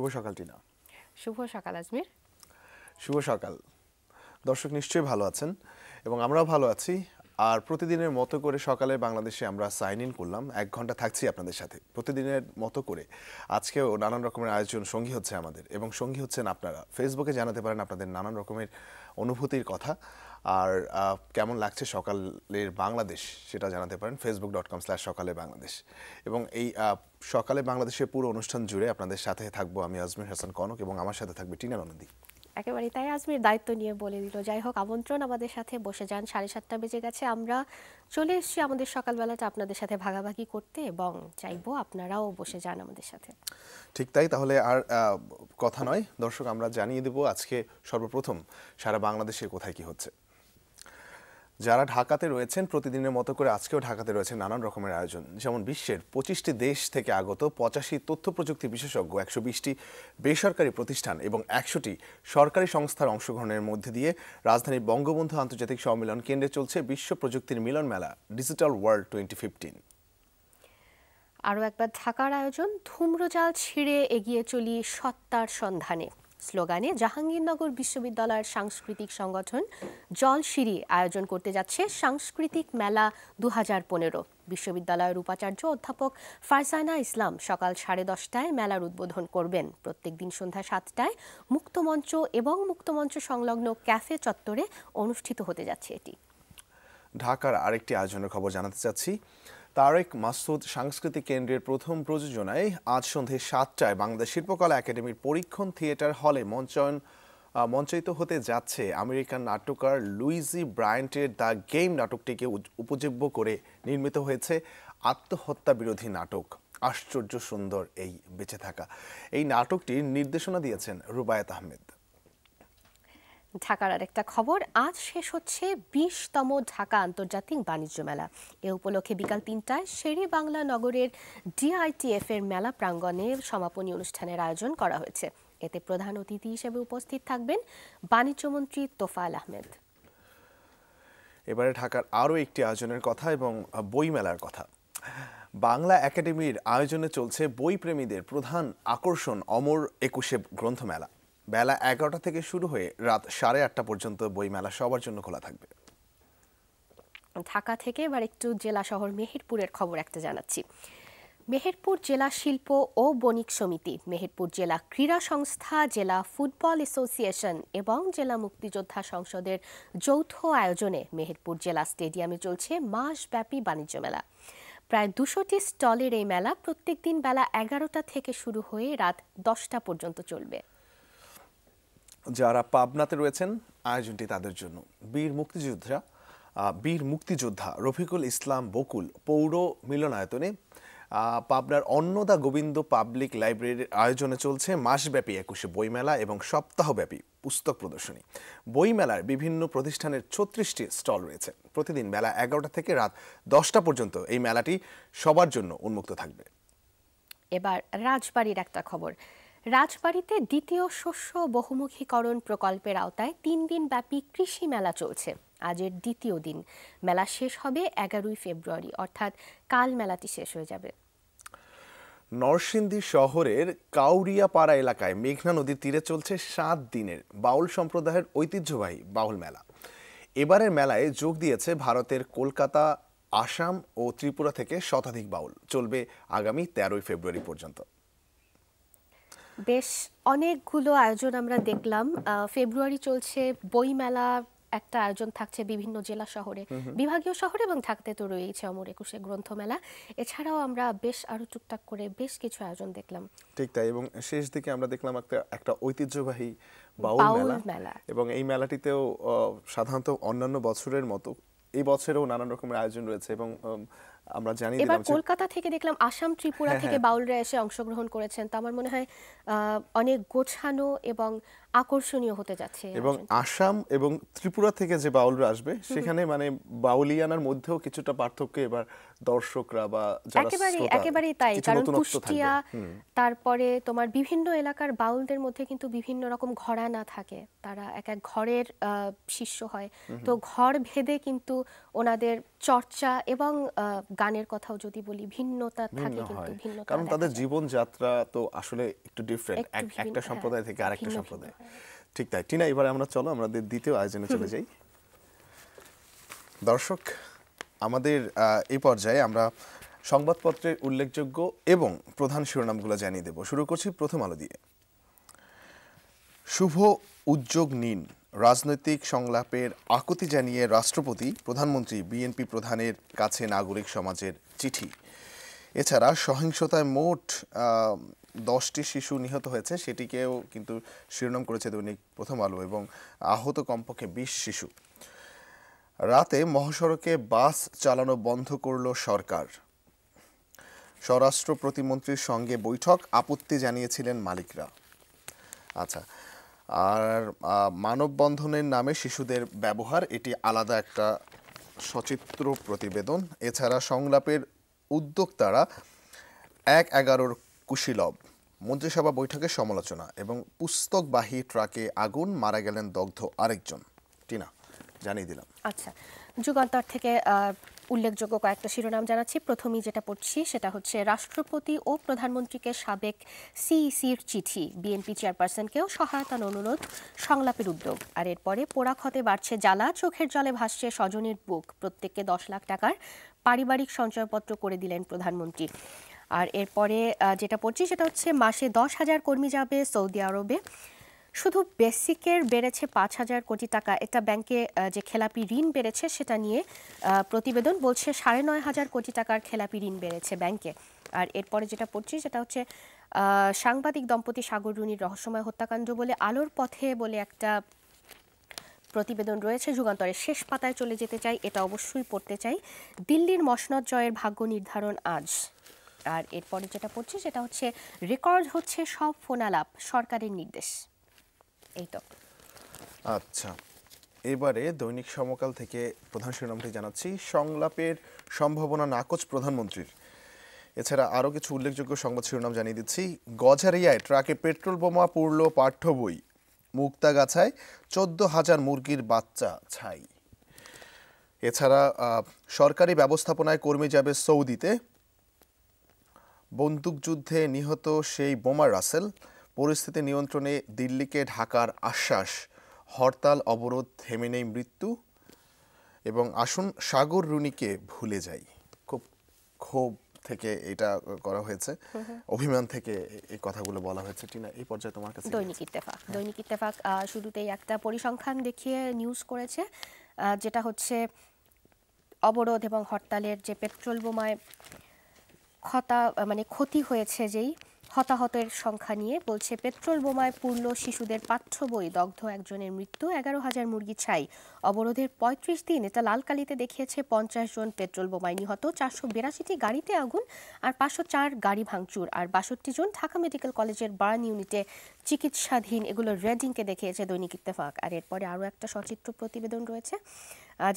শুভ সকাল টিনা শুভ সকাল আজমির শুভ সকাল দর্শক নিশ্চয়ই ভালো আছেন এবং আমরাও ভালো আছি আর প্রতিদিনের মতো করে সকালে বাংলাদেশে আমরা সাইন ইন করলাম এক ঘন্টা থাকছি আপনাদের সাথে প্রতিদিনের মতো করে আজকেও নানান রকমের আয়োজন সঙ্গী হচ্ছে আমাদের এবং সঙ্গী হচ্ছেন আপনারা ফেসবুকে জানাতে পারেন আপনাদের নানান রকমের অনুভূতির কথা আর কেমন লাগছে সকালের বাংলাদেশ সেটা জানাতে পারেন ফেসবুক ডট কম স্ল্যাশ সকালে বাংলাদেশ এবং এই সকালে বাংলাদেশের পুরো অনুষ্ঠান জুড়ে আপনাদের সাথে থাকবো আমি আজমির হাসান কনক এবং আমার সাথে থাকবে টিনা নন্দী একেবারে তাই আজমির দায়িত্ব নিয়ে বলে দিল যাই হোক আমন্ত্রণ আমাদের সাথে বসে যান সাড়ে সাতটা বেজে গেছে আমরা চলে এসেছি আমাদের সকালবেলাটা আপনাদের সাথে ভাগাভাগি করতে এবং চাইবো আপনারাও বসে যান আমাদের সাথে ঠিক তাই তাহলে আর কথা নয় দর্শক আমরা জানিয়ে দেব আজকে সর্বপ্রথম সারা বাংলাদেশে কোথায় কি হচ্ছে যারা ঢাকাতে রয়েছেন প্রতিদিনের মতো করে আজকেও ঢাকাতে রয়েছে নানান রকমের আয়োজন যেমন বিশ্বের পঁচিশটি দেশ থেকে আগত পঁচাশি তথ্য প্রযুক্তি বিশেষজ্ঞ একশো বিশটি বেসরকারি প্রতিষ্ঠান এবং একশোটি সরকারি সংস্থার অংশগ্রহণের মধ্যে দিয়ে রাজধানীর বঙ্গবন্ধু আন্তর্জাতিক সম্মেলন কেন্দ্রে চলছে বিশ্ব প্রযুক্তির মিলন মেলা ডিজিটাল ওয়ার্ল্ড টোয়েন্টি ফিফটিন আরও একবার ঢাকার আয়োজন ধূম্রজাল ছিঁড়ে এগিয়ে চলি সত্তার সন্ধানে স্লোগানে জাহাঙ্গীরনগর বিশ্ববিদ্যালয়ের সাংস্কৃতিক সংগঠন জল সিঁড়ি আয়োজন করতে যাচ্ছে সাংস্কৃতিক মেলা দু হাজার বিশ্ববিদ্যালয়ের উপাচার্য অধ্যাপক ফারসানা ইসলাম সকাল সাড়ে দশটায় মেলার উদ্বোধন করবেন প্রত্যেক দিন সন্ধ্যা সাতটায় মুক্তমঞ্চ এবং মুক্তমঞ্চ সংলগ্ন ক্যাফে চত্বরে অনুষ্ঠিত হতে যাচ্ছে এটি ঢাকার আরেকটি আয়োজনের খবর জানাতে চাচ্ছি তারেক মাসুদ সাংস্কৃতিক কেন্দ্রের প্রথম প্রযোজনায় আজ সন্ধে সাতটায় বাংলাদেশ শিল্পকলা একাডেমির পরীক্ষণ থিয়েটার হলে মঞ্চায়ন মঞ্চায়িত হতে যাচ্ছে আমেরিকান নাট্যকার লুইজি ব্রায়েন্টের দ্য গেম নাটকটিকে উপজীব্য করে নির্মিত হয়েছে আত্মহত্যা বিরোধী নাটক আশ্চর্য সুন্দর এই বেঁচে থাকা এই নাটকটির নির্দেশনা দিয়েছেন রুবায়েত আহমেদ ঢাকার আরেকটা খবর আজ শেষ হচ্ছে বিশতম ঢাকা আন্তর্জাতিক বাণিজ্য মেলা এ উপলক্ষে বিকাল তিনটায় শেরি বাংলা নগরের ডিআইটিএফ এর মেলা প্রাঙ্গনে সমাপনী অনুষ্ঠানের আয়োজন করা হয়েছে এতে প্রধান অতিথি হিসেবে উপস্থিত থাকবেন বাণিজ্যমন্ত্রী তোফায়েল আহমেদ এবারে ঢাকার আরও একটি আয়োজনের কথা এবং বইমেলার কথা বাংলা একাডেমির আয়োজনে চলছে বইপ্রেমীদের প্রধান আকর্ষণ অমর একুশে গ্রন্থমেলা বেলা এগারোটা থেকে শুরু হয়ে রাত সাড়ে আটটা পর্যন্ত বই মেলা সবার জন্য খোলা থাকবে ঢাকা থেকে এবার একটু জেলা শহর মেহেরপুরের খবর একটা জানাচ্ছি মেহেরপুর জেলা শিল্প ও বণিক সমিতি মেহেরপুর জেলা ক্রীড়া সংস্থা জেলা ফুটবল অ্যাসোসিয়েশন এবং জেলা মুক্তিযোদ্ধা সংসদের যৌথ আয়োজনে মেহেরপুর জেলা স্টেডিয়ামে চলছে মাসব্যাপী বাণিজ্য মেলা প্রায় দুশোটি স্টলের এই মেলা প্রত্যেক দিন বেলা এগারোটা থেকে শুরু হয়ে রাত দশটা পর্যন্ত চলবে যারা পাবনাতে রয়েছেন আয়োজনটি তাদের জন্য বীর মুক্তিযোদ্ধা বীর মুক্তিযোদ্ধা রফিকুল ইসলাম বকুল পৌর মিলনায়তনে পাবনার অন্নদা গোবিন্দ পাবলিক লাইব্রেরির আয়োজনে চলছে মাসব্যাপী একুশে বইমেলা এবং সপ্তাহব্যাপী পুস্তক প্রদর্শনী বইমেলার বিভিন্ন প্রতিষ্ঠানের ছত্রিশটি স্টল রয়েছে প্রতিদিন বেলা এগারোটা থেকে রাত দশটা পর্যন্ত এই মেলাটি সবার জন্য উন্মুক্ত থাকবে এবার রাজবাড়ির একটা খবর রাজবাড়িতে দ্বিতীয় শস্য বহুমুখীকরণ প্রকল্পের আওতায় তিন দিন ব্যাপী কৃষি মেলা চলছে আজের দ্বিতীয় দিন মেলা শেষ হবে এগারোই ফেব্রুয়ারি অর্থাৎ কাল মেলাটি শেষ হয়ে যাবে নরসিংদী শহরের কাউরিয়াপাড়া এলাকায় মেঘনা নদীর তীরে চলছে সাত দিনের বাউল সম্প্রদায়ের ঐতিহ্যবাহী বাউল মেলা এবারের মেলায় যোগ দিয়েছে ভারতের কলকাতা আসাম ও ত্রিপুরা থেকে শতাধিক বাউল চলবে আগামী তেরোই ফেব্রুয়ারি পর্যন্ত বেশ অনেকগুলো আয়োজন আমরা দেখলাম ফেব্রুয়ারি চলছে বইমেলা একটা আয়োজন থাকছে বিভিন্ন জেলা শহরে বিভাগীয় শহরে এবং থাকতে তো রয়েছে অমর একুশে গ্রন্থমেলা এছাড়াও আমরা বেশ আরো টুকটাক করে বেশ কিছু আয়োজন দেখলাম ঠিক তাই এবং শেষ দিকে আমরা দেখলাম একটা একটা ঐতিহ্যবাহী বাউল মেলা এবং এই মেলাটিতেও সাধারণত অন্যান্য বছরের মতো এই বছরেও নানান রকমের আয়োজন রয়েছে এবং আমরা জানি এবার কলকাতা থেকে দেখলাম আসাম ত্রিপুরা হ্যাঁ, থেকে হ্যাঁ। বাউলরা এসে অংশগ্রহণ করেছেন তো আমার মনে হয় অনেক গোছানো এবং আকর্ষণীয় হতে যাচ্ছে এবং আসাম এবং ত্রিপুরা থেকে যে বাউলরা আসবে সেখানে মানে বাউলিয়ানার মধ্যেও কিছুটা পার্থক্য এবার দর্শকরা বা একেবারে একেবারেই তাই কারণ কুষ্টিয়া তারপরে তোমার বিভিন্ন এলাকার বাউলদের মধ্যে কিন্তু বিভিন্ন রকম ঘরানা থাকে তারা এক এক ঘরের শিষ্য হয় তো ঘর ভেদে কিন্তু ওনাদের চর্চা এবং গানের কথাও যদি বলি ভিন্নতা থাকে কিন্তু ভিন্নতা কারণ তাদের জীবনযাত্রা তো আসলে একটু ডিফারেন্ট একটা হ্যাঁ, সম্প্রদায় থেকে আরেকটা সম্প্রদায় ঠিক তাই টিনা এবার আমরা চলো আমাদের দ্বিতীয় আয়োজনে চলে যাই দর্শক আমাদের এই পর্যায়ে আমরা সংবাদপত্রের উল্লেখযোগ্য এবং প্রধান শিরোনামগুলো জানিয়ে দেব শুরু করছি প্রথম আলো দিয়ে শুভ উদ্যোগ নিন রাজনৈতিক সংলাপের আকুতি জানিয়ে রাষ্ট্রপতি প্রধানমন্ত্রী বিএনপি প্রধানের কাছে নাগরিক সমাজের চিঠি এছাড়া সহিংসতায় মোট দশটি শিশু নিহত হয়েছে সেটিকেও কিন্তু শিরোনাম করেছে দৈনিক প্রথম আলো এবং আহত কমপক্ষে বিশ শিশু রাতে মহাসড়কে বাস চালানো বন্ধ করল সরকার স্বরাষ্ট্র প্রতিমন্ত্রীর সঙ্গে বৈঠক আপত্তি জানিয়েছিলেন মালিকরা আচ্ছা আর মানববন্ধনের নামে শিশুদের ব্যবহার এটি আলাদা একটা সচিত্র প্রতিবেদন এছাড়া সংলাপের উদ্যোক্তারা এক এগারোর কুশিলব মন্ত্রিসভা বৈঠকে সমালোচনা এবং পুস্তকবাহী ট্রাকে আগুন মারা গেলেন দগ্ধ আরেকজন টিনা জানিয়ে দিলাম আচ্ছা যুগান্তর থেকে উল্লেখযোগ্য কয়েকটা শিরোনাম জানাচ্ছি প্রথমেই যেটা পড়ছি সেটা হচ্ছে রাষ্ট্রপতি ও প্রধানমন্ত্রীকে সাবেক সিইসির চিঠি বিএনপি চেয়ারপারসনকেও সহায়তার অনুরোধ সংলাপের উদ্যোগ আর এরপরে পোড়াক্ষতে বাড়ছে জ্বালা চোখের জলে ভাসছে স্বজনের বুক প্রত্যেককে দশ লাখ টাকার পারিবারিক সঞ্চয়পত্র করে দিলেন প্রধানমন্ত্রী আর এরপরে যেটা পড়ছি সেটা হচ্ছে মাসে দশ হাজার কর্মী যাবে সৌদি আরবে শুধু বেসিকের বেড়েছে পাঁচ হাজার কোটি টাকা এটা ব্যাংকে যে খেলাপি ঋণ বেড়েছে সেটা নিয়ে প্রতিবেদন বলছে সাড়ে নয় হাজার কোটি টাকার খেলাপি ঋণ বেড়েছে ব্যাংকে আর এরপরে যেটা পড়ছি সেটা হচ্ছে সাংবাদিক দম্পতি সাগর রুনির রহস্যময় হত্যাকাণ্ড বলে আলোর পথে বলে একটা প্রতিবেদন রয়েছে যুগান্তরের শেষ পাতায় চলে যেতে চাই এটা অবশ্যই পড়তে চাই দিল্লির মসনদ জয়ের ভাগ্য নির্ধারণ আজ আর এরপরে যেটা পড়ছি সেটা হচ্ছে রেকর্ড হচ্ছে সব ফোন আলাপ সরকারের নির্দেশ এই তো আচ্ছা এবারে দৈনিক সমকাল থেকে প্রধান শিরোনামটি জানাচ্ছি সংলাপের সম্ভাবনা নাকচ প্রধানমন্ত্রীর এছাড়া আরও কিছু উল্লেখযোগ্য সংবাদ শিরোনাম জানিয়ে দিচ্ছি গজারিয়ায় ট্রাকে পেট্রোল বোমা পুড়ল পাঠ্য বই মুক্তাগাছায় চোদ্দ হাজার মুরগির বাচ্চা ছাই এছাড়া সরকারি ব্যবস্থাপনায় কর্মী যাবে সৌদিতে বন্দুকযুদ্ধে নিহত সেই বোমা রাসেল পরিস্থিতি নিয়ন্ত্রণে দিল্লিকে ঢাকার আশ্বাস হরতাল অবরোধ থেমে নেই মৃত্যু এবং আসুন সাগর রুনিকে ভুলে যাই খুব ক্ষোভ থেকে এটা করা হয়েছে অভিমান থেকে এই কথাগুলো বলা হয়েছে টিনা এই পর্যায়ে তোমার কাছে হ্যাঁ। দৈনিক ইত্তেফাক দৈনিক ইত্তেফাক শুরুতেই একটা পরিসংখ্যান দেখিয়ে নিউজ করেছে যেটা হচ্ছে অবরোধ এবং হরতালের যে পেট্রোল বোমায় ক্ষতা মানে ক্ষতি হয়েছে যেই হতাহতের সংখ্যা নিয়ে বলছে পেট্রোল বোমায় পূর্ণ শিশুদের পাঠ্য বই দগ্ধ একজনের মৃত্যু এগারো হাজার মুরগি ছাই অবরোধের পঁয়ত্রিশ দিন এটা লালকালিতে দেখিয়েছে পঞ্চাশ জন পেট্রোল বোমায় নিহত চারশো বিরাশিটি গাড়িতে আগুন আর পাঁচশো চার গাড়ি ভাঙচুর আর বাষট্টি জন ঢাকা মেডিকেল কলেজের বার্ন ইউনিটে চিকিৎসাধীন এগুলো রেডিংকে দেখিয়েছে দৈনিক ইত্তেফাক আর এরপরে আরও একটা সচিত্র প্রতিবেদন রয়েছে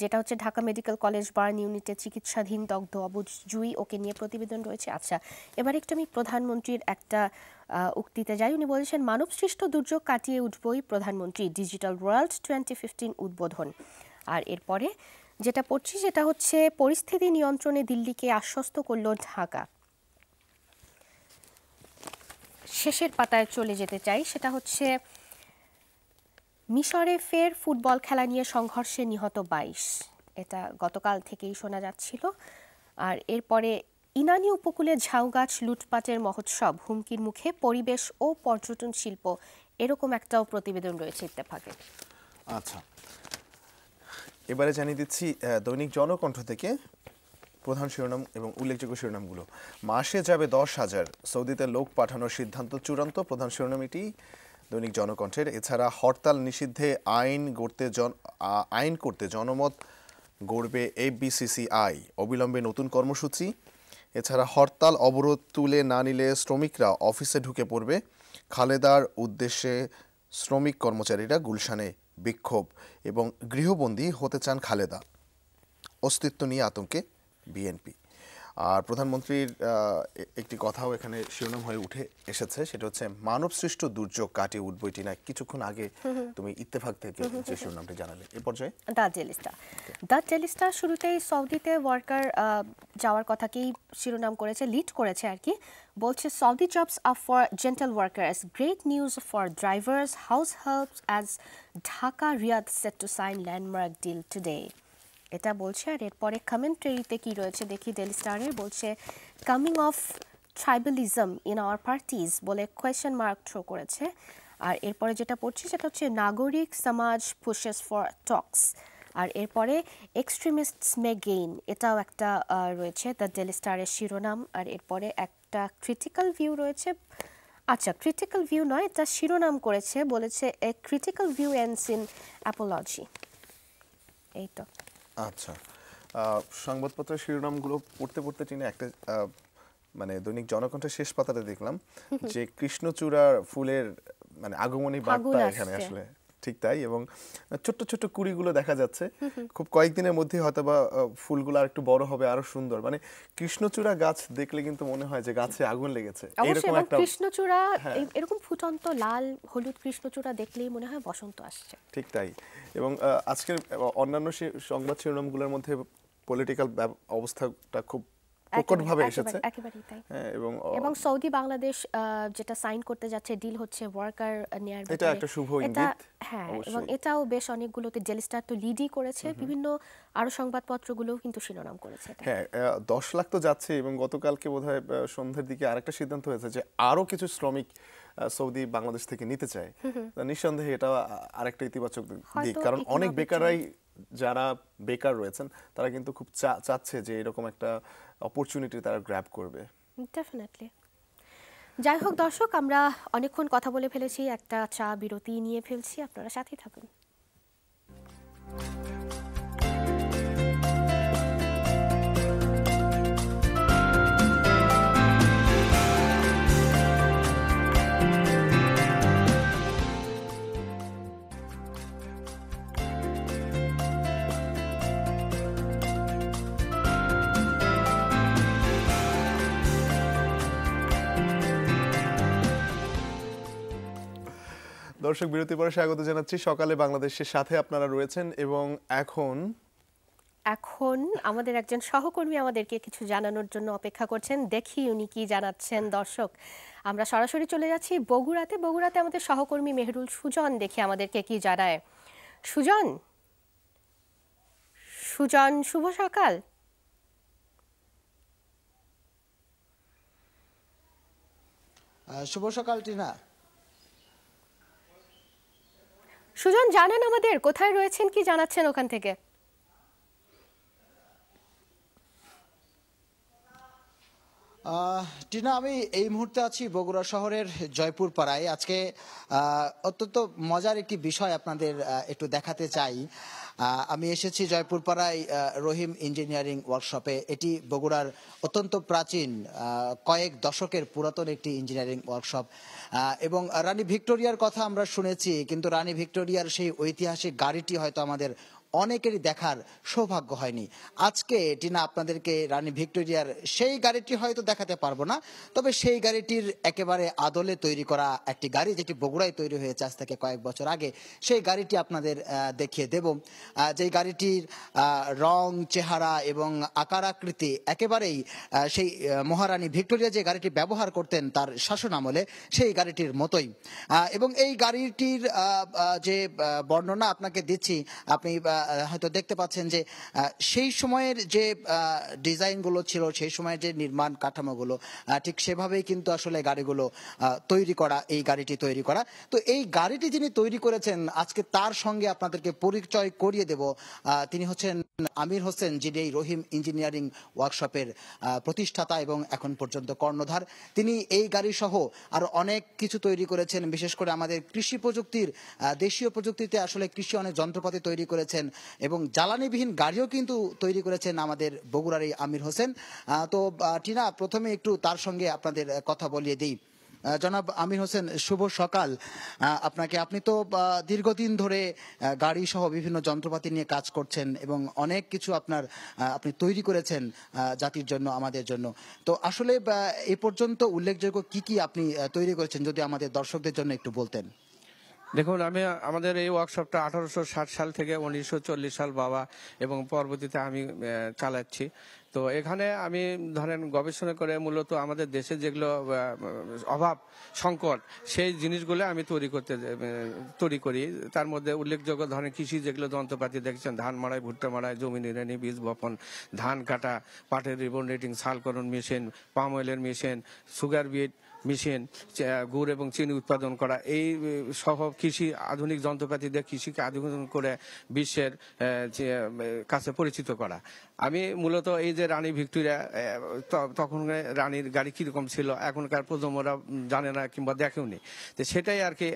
যেটা হচ্ছে ঢাকা মেডিকেল কলেজ বার্ন ইউনিটে চিকিৎসাধীন দগ্ধ অবুজ জুই ওকে নিয়ে প্রতিবেদন রয়েছে আচ্ছা এবার একটু আমি প্রধানমন্ত্রীর একটা উক্তিতে যাই উনি বলেছেন মানব সৃষ্ট দুর্যোগ কাটিয়ে উঠবই প্রধানমন্ত্রী ডিজিটাল ওয়ার্ল্ড টোয়েন্টি ফিফটিন উদ্বোধন আর এরপরে যেটা পড়ছি সেটা হচ্ছে পরিস্থিতি নিয়ন্ত্রণে দিল্লিকে আশ্বস্ত করল ঢাকা শেষের পাতায় চলে যেতে চাই সেটা হচ্ছে মিশরে ফের ফুটবল খেলা নিয়ে সংঘর্ষে নিহত বাইশ এটা গতকাল থেকেই শোনা যাচ্ছিল আর এরপরে ইনানি উপকূলে ঝাউগাছ লুটপাটের মহোৎসব হুমকির মুখে পরিবেশ ও পর্যটন শিল্প এরকম একটাও প্রতিবেদন রয়েছে ইত্তেফাকে আচ্ছা এবারে জানিয়ে দিচ্ছি দৈনিক জনকণ্ঠ থেকে প্রধান শিরোনাম এবং উল্লেখযোগ্য শিরোনামগুলো মাসে যাবে দশ হাজার সৌদিতে লোক পাঠানোর সিদ্ধান্ত চূড়ান্ত প্রধান শিরোনাম এটি দৈনিক জনকণ্ঠের এছাড়া হরতাল নিষিদ্ধে আইন গড়তে জন আইন করতে জনমত গড়বে এফবিসিসিআই অবিলম্বে নতুন কর্মসূচি এছাড়া হরতাল অবরোধ তুলে না নিলে শ্রমিকরা অফিসে ঢুকে পড়বে খালেদার উদ্দেশ্যে শ্রমিক কর্মচারীরা গুলশানে বিক্ষোভ এবং গৃহবন্দী হতে চান খালেদা অস্তিত্ব নিয়ে আতঙ্কে বিএনপি আর প্রধানমন্ত্রীর একটি কথাও এখানে শিরোনাম হয়ে উঠে এসেছে সেটা হচ্ছে মানব সৃষ্ট দুর্যোগ কাটিয়ে উঠবই না কিছুক্ষণ আগে তুমি ইত্তেফাক থেকে যে শিরোনামটি জানালে এ পর্যায়ে দা জেলিস্টা দা জেলিস্টা শুরুতেই সৌদিতে ওয়ার্কার যাওয়ার কথাকেই শিরোনাম করেছে লিড করেছে আর কি বলছে Saudi jobs are for gentle workers great news for drivers house helps as Dhaka Riyadh set to sign landmark deal today এটা বলছে আর এরপরে কমেন্টারিতে কি রয়েছে দেখি ডেলি স্টারের বলছে coming of tribalism in our parties বলে কোয়েশ্চেন মার্ক থ্রো করেছে আর এরপরে যেটা পড়ছি সেটা হচ্ছে নাগরিক সমাজ পুশেস ফর টক্স আর এরপরে এক্সট্রিমিস্টস মে গেইন এটাও একটা রয়েছে দ্য ডেলি স্টারের শিরোনাম আর এরপরে একটা ক্রিটিক্যাল ভিউ রয়েছে আচ্ছা ক্রিটিক্যাল ভিউ নয় এটা শিরোনাম করেছে বলেছে a critical view ends in apology এই তো আচ্ছা সংবাদপত্রের শিরোনামগুলো পড়তে পড়তে চিনে একটা মানে দৈনিক জনকণ্ঠের শেষ পাতাতে দেখলাম যে কৃষ্ণচূড়ার ফুলের মানে আগমনী বার্তা এখানে আসলে ঠিক তাই এবং ছোট্ট ছোট্ট কুড়িগুলো দেখা যাচ্ছে খুব কয়েকদিনের মধ্যে হয়তো বা ফুলগুলো আর একটু বড় হবে আরো সুন্দর মানে কৃষ্ণচূড়া গাছ দেখলে কিন্তু মনে হয় যে গাছে আগুন লেগেছে এরকম একটা কৃষ্ণচূড়া হ্যাঁ। এরকম ফুটন্ত লাল হলুদ কৃষ্ণচূড়া দেখলেই মনে হয় বসন্ত আসছে ঠিক তাই এবং আজকের অন্যান্য সংবাদ শিরোনামগুলোর মধ্যে পলিটিক্যাল অবস্থাটা খুব প্রকটভাবে এসেছে হ্যাঁ, এবং এবং সৌদি বাংলাদেশ যেটা সাইন করতে যাচ্ছে ডিল হচ্ছে ওয়ার্কার এটা একটা শুভ ইঙ্গিত হ্যাঁ এবং এটাও বেশ অনেকগুলোতে জেলিস্টার তো লিডই করেছে বিভিন্ন আরো সংবাদপত্রগুলোও কিন্তু শিরোনাম করেছে হ্যাঁ দশ লাখ তো যাচ্ছে এবং গতকালকে বোধহয় সন্ধ্যের দিকে আরেকটা সিদ্ধান্ত হয়েছে যে আরো কিছু শ্রমিক সৌদি বাংলাদেশ থেকে নিতে চায় নিঃসন্দেহে এটা আরেকটা ইতিবাচক দিক কারণ অনেক বেকারাই যারা বেকার রয়েছেন তারা কিন্তু খুব চাচ্ছে যে এরকম একটা অপরচুনিটি তারা গ্র্যাব করবে ডেফিনেটলি যাই হোক দর্শক আমরা অনেকক্ষণ কথা বলে ফেলেছি একটা চা বিরতি নিয়ে ফেলছি আপনারা সাথেই থাকুন দর্শক বিরতি পরে স্বাগত জানাচ্ছি সকালে বাংলাদেশের সাথে আপনারা রয়েছেন এবং এখন এখন আমাদের একজন সহকর্মী আমাদেরকে কিছু জানানোর জন্য অপেক্ষা করছেন দেখি উনি কি জানাচ্ছেন দর্শক আমরা সরাসরি চলে যাচ্ছি বগুড়াতে বগুড়াতে আমাদের সহকর্মী মেহরুল সুজন দেখি আমাদেরকে কি জানায় সুজন সুজন শুভ সকাল শুভ সকাল টিনা সুজন জানেন আমাদের কোথায় রয়েছেন কি জানাচ্ছেন ওখান থেকে টিনা আমি এই মুহূর্তে আছি বগুড়া শহরের জয়পুর পাড়ায় আজকে অত্যন্ত মজার একটি বিষয় আপনাদের একটু দেখাতে চাই আমি এসেছি জয়পুরপাড়ায় রহিম ইঞ্জিনিয়ারিং ওয়ার্কশপে এটি বগুড়ার অত্যন্ত প্রাচীন কয়েক দশকের পুরাতন একটি ইঞ্জিনিয়ারিং ওয়ার্কশপ এবং রানী ভিক্টোরিয়ার কথা আমরা শুনেছি কিন্তু রানী ভিক্টোরিয়ার সেই ঐতিহাসিক গাড়িটি হয়তো আমাদের অনেকেরই দেখার সৌভাগ্য হয়নি আজকে এটি না আপনাদেরকে রানী ভিক্টোরিয়ার সেই গাড়িটি হয়তো দেখাতে পারবো না তবে সেই গাড়িটির একেবারে আদলে তৈরি করা একটি গাড়ি যেটি বগুড়ায় তৈরি হয়েছে আজ থেকে কয়েক বছর আগে সেই গাড়িটি আপনাদের দেখিয়ে দেব যেই গাড়িটির রং চেহারা এবং আকার আকৃতি একেবারেই সেই মহারানী ভিক্টোরিয়া যে গাড়িটি ব্যবহার করতেন তার শাসন আমলে সেই গাড়িটির মতোই এবং এই গাড়িটির যে বর্ণনা আপনাকে দিচ্ছি আপনি হয়তো দেখতে পাচ্ছেন যে সেই সময়ের যে ডিজাইনগুলো ছিল সেই সময়ের যে নির্মাণ কাঠামোগুলো ঠিক সেভাবেই কিন্তু আসলে গাড়িগুলো তৈরি করা এই গাড়িটি তৈরি করা তো এই গাড়িটি যিনি তৈরি করেছেন আজকে তার সঙ্গে আপনাদেরকে পরিচয় করিয়ে দেব তিনি হচ্ছেন আমির হোসেন যিনি এই রহিম ইঞ্জিনিয়ারিং ওয়ার্কশপের প্রতিষ্ঠাতা এবং এখন পর্যন্ত কর্ণধার তিনি এই গাড়ি সহ আর অনেক কিছু তৈরি করেছেন বিশেষ করে আমাদের কৃষি প্রযুক্তির দেশীয় প্রযুক্তিতে আসলে কৃষি অনেক যন্ত্রপাতি তৈরি করেছেন এবং জ্বালানিবিহীন গাড়িও কিন্তু তৈরি করেছেন আমাদের বগুড়ার এই আমির হোসেন তো টিনা প্রথমে একটু তার সঙ্গে আপনাদের কথা বলিয়ে দিই জনাব আমির হোসেন শুভ সকাল আপনাকে আপনি তো দীর্ঘদিন ধরে গাড়ি সহ বিভিন্ন যন্ত্রপাতি নিয়ে কাজ করছেন এবং অনেক কিছু আপনার আপনি তৈরি করেছেন জাতির জন্য আমাদের জন্য তো আসলে এ পর্যন্ত উল্লেখযোগ্য কি কি আপনি তৈরি করেছেন যদি আমাদের দর্শকদের জন্য একটু বলতেন দেখুন আমি আমাদের এই ওয়ার্কশপটা আঠারোশো সাল থেকে উনিশশো সাল বাবা এবং পরবর্তীতে আমি চালাচ্ছি তো এখানে আমি ধরেন গবেষণা করে মূলত আমাদের দেশে যেগুলো অভাব সংকট সেই জিনিসগুলো আমি তৈরি করতে তৈরি করি তার মধ্যে উল্লেখযোগ্য ধরেন কৃষি যেগুলো যন্ত্রপাতি দেখছেন ধান মাড়াই ভুট্টা মাড়াই জমি নিরানি বীজ বপন ধান কাটা পাটের রিবন রেটিং সালকরণ মেশিন পাম অয়েলের মেশিন সুগার বিট মেশিন গুড় এবং চিনি উৎপাদন করা এই সহ কৃষি আধুনিক যন্ত্রপাতি দিয়ে কৃষিকে আধুনিক করে বিশ্বের কাছে পরিচিত করা আমি মূলত এই যে রানী ভিক্টোরিয়া তখন রানীর গাড়ি কীরকম ছিল এখনকার প্রজন্মরা জানে না কিংবা দেখেওনি তো সেটাই আর কি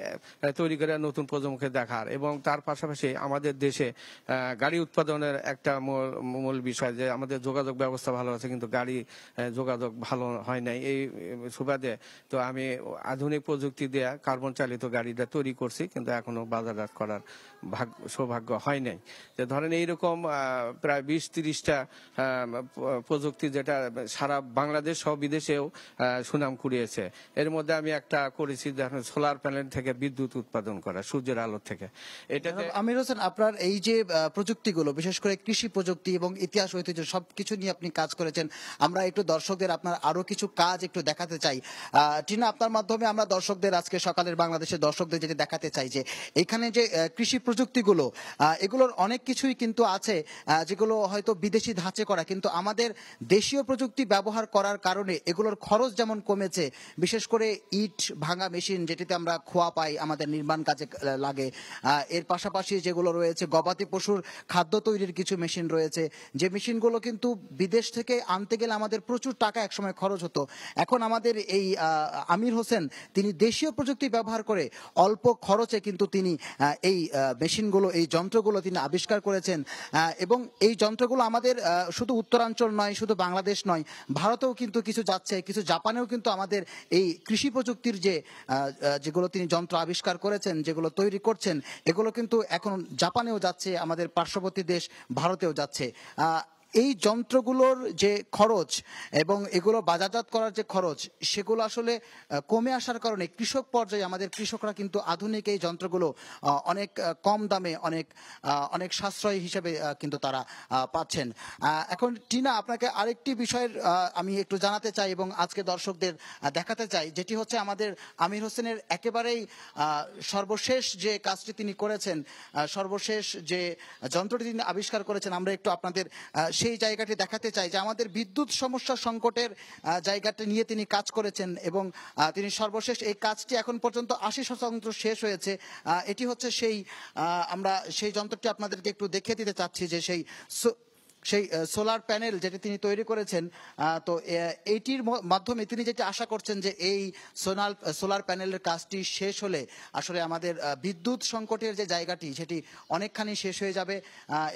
তৈরি করে নতুন প্রজন্মকে দেখার এবং তার পাশাপাশি আমাদের দেশে গাড়ি উৎপাদনের একটা মূল বিষয় যে আমাদের যোগাযোগ ব্যবস্থা ভালো আছে কিন্তু গাড়ি যোগাযোগ ভালো হয় নাই এই সুবাদে তো আমি আধুনিক প্রযুক্তি দেয়া কার্বন চালিত গাড়িটা তৈরি করছি কিন্তু এখনও বাজারজাত করার ভাগ সৌভাগ্য হয় নাই যে ধরেন এইরকম প্রায় বিশ তিরিশটা একটা প্রযুক্তি যেটা সারা বাংলাদেশ সহ বিদেশেও সুনাম কুড়িয়েছে এর মধ্যে আমি একটা করেছি দেখেন সোলার প্যানেল থেকে বিদ্যুৎ উৎপাদন করা সূর্যের আলো থেকে এটা আমির হোসেন আপনার এই যে প্রযুক্তিগুলো বিশেষ করে কৃষি প্রযুক্তি এবং ইতিহাস ঐতিহ্য সবকিছু নিয়ে আপনি কাজ করেছেন আমরা একটু দর্শকদের আপনার আরো কিছু কাজ একটু দেখাতে চাই টিনা আপনার মাধ্যমে আমরা দর্শকদের আজকে সকালের বাংলাদেশের দর্শকদের যেটা দেখাতে চাই যে এখানে যে কৃষি প্রযুক্তিগুলো এগুলোর অনেক কিছুই কিন্তু আছে যেগুলো হয়তো বিদেশ বিদেশি ধাঁচে করা কিন্তু আমাদের দেশীয় প্রযুক্তি ব্যবহার করার কারণে এগুলোর খরচ যেমন কমেছে বিশেষ করে ইট ভাঙা মেশিন যেটিতে আমরা খোয়া পাই আমাদের নির্মাণ কাজে লাগে এর পাশাপাশি যেগুলো রয়েছে গবাদি পশুর খাদ্য তৈরির কিছু মেশিন রয়েছে যে মেশিনগুলো কিন্তু বিদেশ থেকে আনতে গেলে আমাদের প্রচুর টাকা একসময় খরচ হতো এখন আমাদের এই আমির হোসেন তিনি দেশীয় প্রযুক্তি ব্যবহার করে অল্প খরচে কিন্তু তিনি এই মেশিনগুলো এই যন্ত্রগুলো তিনি আবিষ্কার করেছেন এবং এই যন্ত্রগুলো আমাদের আমাদের শুধু উত্তরাঞ্চল নয় শুধু বাংলাদেশ নয় ভারতেও কিন্তু কিছু যাচ্ছে কিছু জাপানেও কিন্তু আমাদের এই কৃষি প্রযুক্তির যে যেগুলো তিনি যন্ত্র আবিষ্কার করেছেন যেগুলো তৈরি করছেন এগুলো কিন্তু এখন জাপানেও যাচ্ছে আমাদের পার্শ্ববর্তী দেশ ভারতেও যাচ্ছে এই যন্ত্রগুলোর যে খরচ এবং এগুলো বাজারজাত করার যে খরচ সেগুলো আসলে কমে আসার কারণে কৃষক পর্যায়ে আমাদের কৃষকরা কিন্তু আধুনিক এই যন্ত্রগুলো অনেক কম দামে অনেক অনেক সাশ্রয় হিসেবে কিন্তু তারা পাচ্ছেন এখন টিনা আপনাকে আরেকটি বিষয়ের আমি একটু জানাতে চাই এবং আজকে দর্শকদের দেখাতে চাই যেটি হচ্ছে আমাদের আমির হোসেনের একেবারেই সর্বশেষ যে কাজটি তিনি করেছেন সর্বশেষ যে যন্ত্রটি তিনি আবিষ্কার করেছেন আমরা একটু আপনাদের সেই জায়গাটি দেখাতে চাই যে আমাদের বিদ্যুৎ সমস্যা সংকটের জায়গাটি নিয়ে তিনি কাজ করেছেন এবং তিনি সর্বশেষ এই কাজটি এখন পর্যন্ত আশি শতাংশ শেষ হয়েছে এটি হচ্ছে সেই আমরা সেই যন্ত্রটি আপনাদেরকে একটু দেখিয়ে দিতে চাচ্ছি যে সেই সেই সোলার প্যানেল যেটি তিনি তৈরি করেছেন তো এইটির মাধ্যমে তিনি যেটি আশা করছেন যে এই সোনাল সোলার প্যানেলের কাজটি শেষ হলে আসলে আমাদের বিদ্যুৎ সংকটের যে জায়গাটি সেটি অনেকখানি শেষ হয়ে যাবে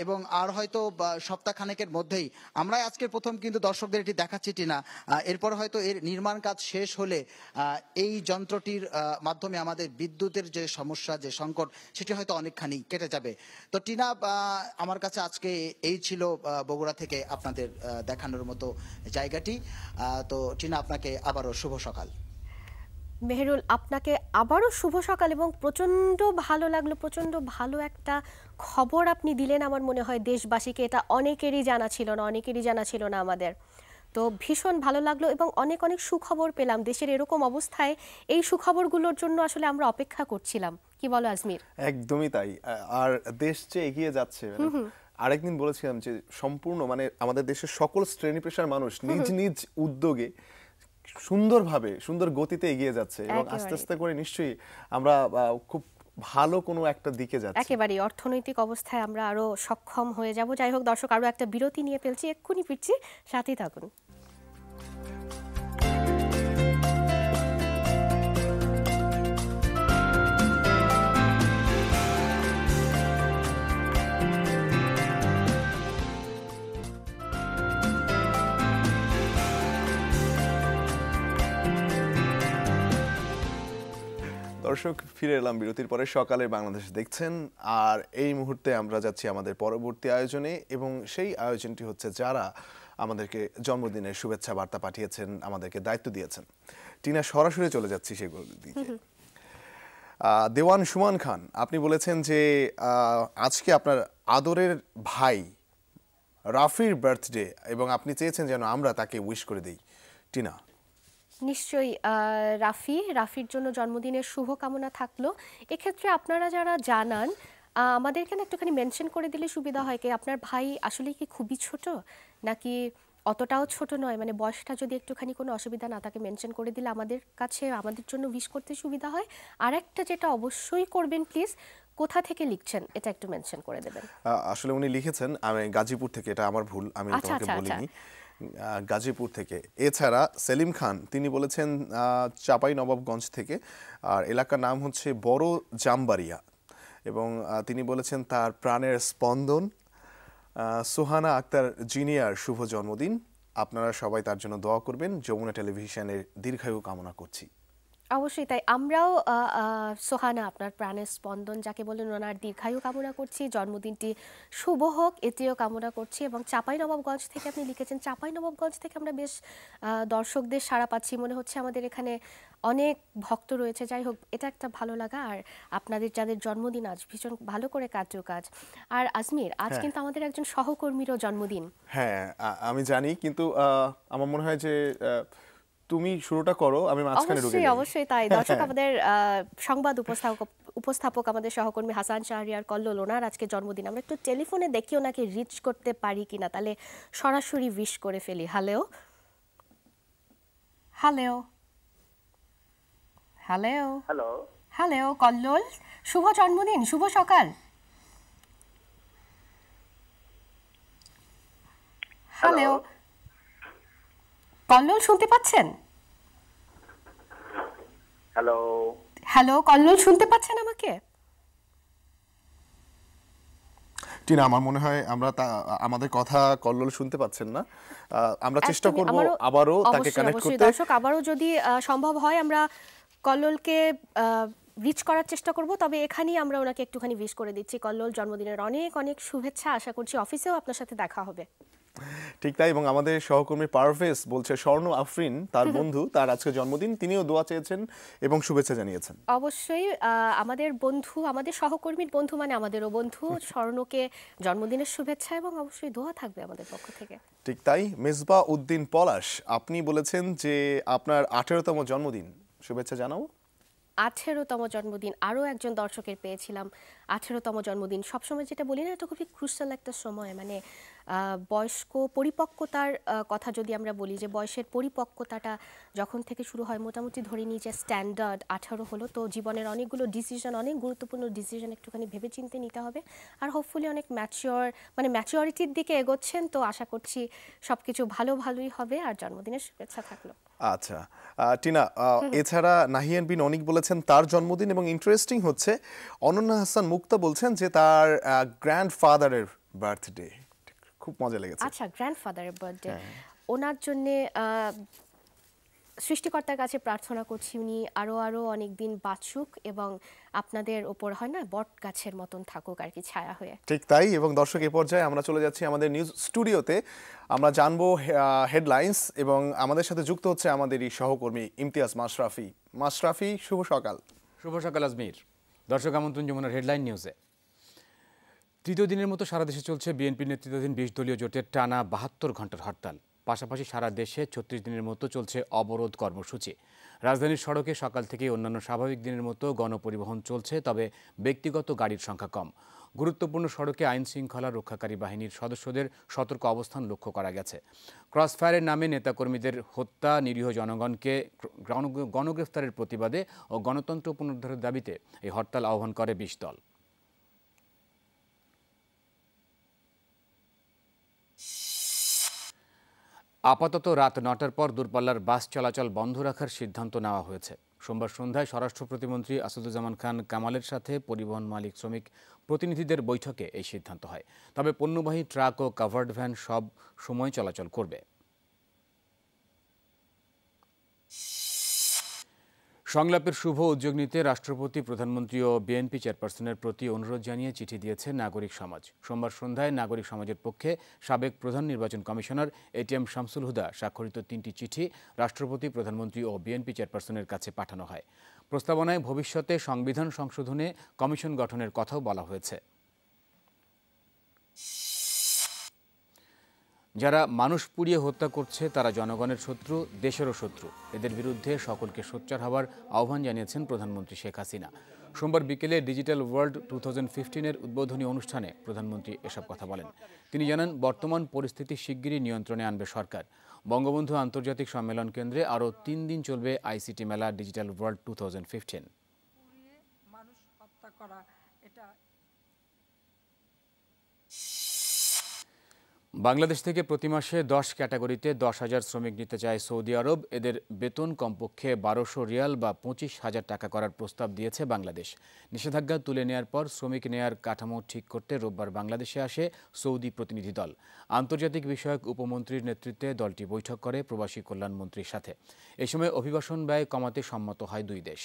এবং আর হয়তো সপ্তাহখানেকের মধ্যেই আমরাই আজকের প্রথম কিন্তু দর্শকদের এটি দেখাচ্ছি না এরপর হয়তো এর নির্মাণ কাজ শেষ হলে এই যন্ত্রটির মাধ্যমে আমাদের বিদ্যুতের যে সমস্যা যে সংকট সেটি হয়তো অনেকখানি কেটে যাবে তো টিনা আমার কাছে আজকে এই ছিল বগুড়া থেকে আপনাদের দেখানোর মতো জায়গাটি তো টিনা আপনাকে আবারও শুভ সকাল মেহরুল আপনাকে আবারও শুভ সকাল এবং প্রচণ্ড ভালো লাগলো প্রচণ্ড ভালো একটা খবর আপনি দিলেন আমার মনে হয় দেশবাসীকে এটা অনেকেরই জানা ছিল না অনেকেরই জানা ছিল না আমাদের তো ভীষণ ভালো লাগলো এবং অনেক অনেক সুখবর পেলাম দেশের এরকম অবস্থায় এই সুখবরগুলোর জন্য আসলে আমরা অপেক্ষা করছিলাম কি বলো আজমির একদমই তাই আর দেশ যে এগিয়ে যাচ্ছে মানে আরেকদিন বলেছিলাম যে সম্পূর্ণ মানে আমাদের দেশের সকল শ্রেণী পেশার মানুষ নিজ নিজ উদ্যোগে সুন্দরভাবে সুন্দর গতিতে এগিয়ে যাচ্ছে এবং আস্তে আস্তে করে নিশ্চয়ই আমরা খুব ভালো কোনো একটা দিকে যাচ্ছে একেবারে অর্থনৈতিক অবস্থায় আমরা আরো সক্ষম হয়ে যাব যাই হোক দর্শক আরো একটা বিরতি নিয়ে ফেলছি এক্ষুনি ফিরছি সাথেই থাকুন দর্শক ফিরে এলাম বিরতির পরে সকালে বাংলাদেশ দেখছেন আর এই মুহূর্তে আমরা যাচ্ছি আমাদের পরবর্তী আয়োজনে এবং সেই আয়োজনটি হচ্ছে যারা আমাদেরকে জন্মদিনের শুভেচ্ছা বার্তা পাঠিয়েছেন আমাদেরকে দায়িত্ব দিয়েছেন টিনা সরাসরি চলে যাচ্ছি সেগুলো দিকে দেওয়ান সুমান খান আপনি বলেছেন যে আজকে আপনার আদরের ভাই রাফির বার্থডে এবং আপনি চেয়েছেন যেন আমরা তাকে উইশ করে দিই টিনা নিশ্চয়ই রাফি রাফির জন্য জন্মদিনের শুভকামনা থাকলো এক্ষেত্রে আপনারা যারা জানান আমাদের কেন একটুখানি মেনশন করে দিলে সুবিধা হয় কি আপনার ভাই আসলে কি খুবই ছোট নাকি অতটাও ছোট নয় মানে বয়সটা যদি একটুখানি কোনো অসুবিধা না তাকে মেনশন করে দিলে আমাদের কাছে আমাদের জন্য উইশ করতে সুবিধা হয় আর একটা যেটা অবশ্যই করবেন প্লিজ কোথা থেকে লিখছেন এটা একটু মেনশন করে দেবেন আসলে উনি লিখেছেন আমি গাজীপুর থেকে এটা আমার ভুল আমি আচ্ছা, তোমাকে আচ্ছা, বলিনি আচ্ছা। গাজীপুর থেকে এছাড়া সেলিম খান তিনি বলেছেন চাপাই নবাবগঞ্জ থেকে আর এলাকার নাম হচ্ছে বড় জামবাড়িয়া এবং তিনি বলেছেন তার প্রাণের স্পন্দন সোহানা আক্তার জিনিয়ার শুভ জন্মদিন আপনারা সবাই তার জন্য দোয়া করবেন যমুনা টেলিভিশনের দীর্ঘায়ু কামনা করছি অবশ্যই তাই আমরাও সোহানা আপনার প্রাণের স্পন্দন যাকে বলেন ওনার দীর্ঘায়ু কামনা করছি জন্মদিনটি শুভ হোক এটিও কামনা করছি এবং চাপাই নবাবগঞ্জ থেকে আপনি লিখেছেন চাপাই নবাবগঞ্জ থেকে আমরা বেশ দর্শকদের সাড়া পাচ্ছি মনে হচ্ছে আমাদের এখানে অনেক ভক্ত রয়েছে যাই হোক এটা একটা ভালো লাগা আর আপনাদের যাদের জন্মদিন আজ ভীষণ ভালো করে কার্য কাজ আর আজমির আজ হ্যাঁ। কিন্তু আমাদের একজন সহকর্মীরও জন্মদিন হ্যাঁ আমি জানি কিন্তু আমার মনে হয় যে তুমি শুরুটা করো আমি মাঝখানে ঢুকে অবশ্যই অবশ্যই তাই দর্শক হ্যাঁ। আমাদের সংবাদ উপস্থাপক উপস্থাপক আমাদের সহকর্মী হাসান শাহরিয়ার কল্লোল ওনার আজকে জন্মদিন আমরা একটু টেলিফোনে দেখি ওনাকে রিচ করতে পারি কিনা তাহলে সরাসরি উইশ করে ফেলি hello hello hello hello hello Kallol শুভ জন্মদিন শুভ সকাল হ্যালো কল্লোল শুনতে পাচ্ছেন হ্যালো হ্যালো কল্লোল শুনতে পাচ্ছেন আমাকে টিনা আমার মনে হয় আমরা আমাদের কথা কল্লোল শুনতে পাচ্ছেন না আমরা চেষ্টা করব আবারও তাকে কানেক্ট করতে দর্শক আবারও যদি সম্ভব হয় আমরা কল্লোলকে রিচ করার চেষ্টা করব তবে এখানেই আমরা ওনাকে একটুখানি উইশ করে দিচ্ছি কল্লোল জন্মদিনের অনেক অনেক শুভেচ্ছা আশা করছি অফিসেও আপনার সাথে দেখা হবে ঠিক তাই এবং আমাদের সহকর্মী পারভেজ বলছে স্বর্ণ আফরিন তার বন্ধু তার আজকে জন্মদিন তিনিও দোয়া চেয়েছেন এবং শুভেচ্ছা জানিয়েছেন অবশ্যই আমাদের বন্ধু আমাদের সহকর্মীর বন্ধু মানে আমাদেরও বন্ধু স্বর্ণকে জন্মদিনের শুভেচ্ছা এবং অবশ্যই দোয়া থাকবে আমাদের পক্ষ থেকে ঠিক তাই মেজবা উদ্দিন পলাশ আপনি বলেছেন যে আপনার আঠেরোতম জন্মদিন শুভেচ্ছা জানাও আঠেরোতম জন্মদিন আরও একজন দর্শকের পেয়েছিলাম আঠেরোতম জন্মদিন সবসময় যেটা বলি না এটা খুবই ক্রুশাল একটা সময় মানে বয়স্ক পরিপক্কতার কথা যদি আমরা বলি যে বয়সের পরিপক্কতাটা যখন থেকে শুরু হয় মোটামুটি ধরে নিই যে স্ট্যান্ডার্ড আঠারো হলো তো জীবনের অনেকগুলো ডিসিশন অনেক গুরুত্বপূর্ণ ডিসিশন একটুখানি ভেবেচিন্তে নিতে হবে আর হোপফুলি অনেক ম্যাচিওর মানে ম্যাচিওরিটির দিকে এগোচ্ছেন তো আশা করছি সব কিছু ভালো ভালোই হবে আর জন্মদিনের শুভেচ্ছা থাকলো আচ্ছা টিনা এছাড়া নাহিয়ান বিন অনিক বলেছেন তার জন্মদিন এবং ইন্টারেস্টিং হচ্ছে অনন্যা হাসান মুক্তা বলছেন যে তার গ্র্যান্ড ফাদারের বার্থডে খুব মজা লেগেছে আচ্ছা গ্র্যান্ডফাদারের বার্থডে ওনার জন্য সৃষ্টিকর্তার কাছে প্রার্থনা করছি উনি আরও আরও অনেক দিন বাঁচুক এবং আপনাদের ওপর হয় না বট গাছের মতন থাকুক আর কি ছায়া হয়ে ঠিক তাই এবং দর্শক এ পর্যায়ে আমরা চলে যাচ্ছি আমাদের নিউজ স্টুডিওতে আমরা জানবো হেডলাইন্স এবং আমাদের সাথে যুক্ত হচ্ছে আমাদেরই সহকর্মী ইমতিয়াজ মাশরাফি মাশরাফি শুভ সকাল শুভ সকাল আজমির দর্শক আমন্ত্রণ যমুনার হেডলাইন নিউজে তৃতীয় দিনের মতো সারা দেশে চলছে বিএনপি নেতৃত্বাধীন বিশ দলীয় জোটের টানা বাহাত্তর ঘন্টার হরতাল পাশাপাশি সারা দেশে ছত্রিশ দিনের মতো চলছে অবরোধ কর্মসূচি রাজধানীর সড়কে সকাল থেকে অন্যান্য স্বাভাবিক দিনের মতো গণপরিবহন চলছে তবে ব্যক্তিগত গাড়ির সংখ্যা কম গুরুত্বপূর্ণ সড়কে আইন শৃঙ্খলা রক্ষাকারী বাহিনীর সদস্যদের সতর্ক অবস্থান লক্ষ্য করা গেছে ক্রসফায়ারের নামে নেতাকর্মীদের হত্যা নিরীহ জনগণকে গণগ্রেফতারের প্রতিবাদে ও গণতন্ত্র পুনরুদ্ধারের দাবিতে এই হরতাল আহ্বান করে বিশ দল আপাতত রাত নটার পর দূরপাল্লার বাস চলাচল বন্ধ রাখার সিদ্ধান্ত নেওয়া হয়েছে সোমবার সন্ধ্যায় স্বরাষ্ট্র প্রতিমন্ত্রী আসাদুজ্জামান খান কামালের সাথে পরিবহন মালিক শ্রমিক প্রতিনিধিদের বৈঠকে এই সিদ্ধান্ত হয় তবে পণ্যবাহী ট্রাক ও কাভার্ড ভ্যান সব সময় চলাচল করবে সংলাপের শুভ উদ্যোগ নিতে রাষ্ট্রপতি প্রধানমন্ত্রী ও বিএনপি চেয়ারপারসনের প্রতি অনুরোধ জানিয়ে চিঠি দিয়েছে নাগরিক সমাজ সোমবার সন্ধ্যায় নাগরিক সমাজের পক্ষে সাবেক প্রধান নির্বাচন কমিশনার এটিএম শামসুল হুদা স্বাক্ষরিত তিনটি চিঠি রাষ্ট্রপতি প্রধানমন্ত্রী ও বিএনপি চেয়ারপারসনের কাছে পাঠানো হয় প্রস্তাবনায় ভবিষ্যতে সংবিধান সংশোধনে কমিশন গঠনের কথাও বলা হয়েছে যারা মানুষ পুড়িয়ে হত্যা করছে তারা জনগণের শত্রু দেশেরও শত্রু এদের বিরুদ্ধে সকলকে সোচ্চার হওয়ার আহ্বান জানিয়েছেন প্রধানমন্ত্রী শেখ হাসিনা সোমবার বিকেলে ডিজিটাল ওয়ার্ল্ড টু থাউজেন্ড ফিফটিনের উদ্বোধনী অনুষ্ঠানে প্রধানমন্ত্রী এসব কথা বলেন তিনি জানান বর্তমান পরিস্থিতি শিগগিরই নিয়ন্ত্রণে আনবে সরকার বঙ্গবন্ধু আন্তর্জাতিক সম্মেলন কেন্দ্রে আরও তিন দিন চলবে আইসিটি মেলা digital world two thousand fifteen করা বাংলাদেশ থেকে প্রতি মাসে দশ ক্যাটাগরিতে দশ হাজার শ্রমিক নিতে চায় সৌদি আরব এদের বেতন কমপক্ষে বারোশো রিয়াল বা পঁচিশ হাজার টাকা করার প্রস্তাব দিয়েছে বাংলাদেশ নিষেধাজ্ঞা তুলে নেয়ার পর শ্রমিক নেয়ার কাঠামো ঠিক করতে রোববার বাংলাদেশে আসে সৌদি প্রতিনিধি দল আন্তর্জাতিক বিষয়ক উপমন্ত্রীর নেতৃত্বে দলটি বৈঠক করে প্রবাসী কল্যাণমন্ত্রীর সাথে এ সময় অভিবাসন ব্যয় কমাতে সম্মত হয় দুই দেশ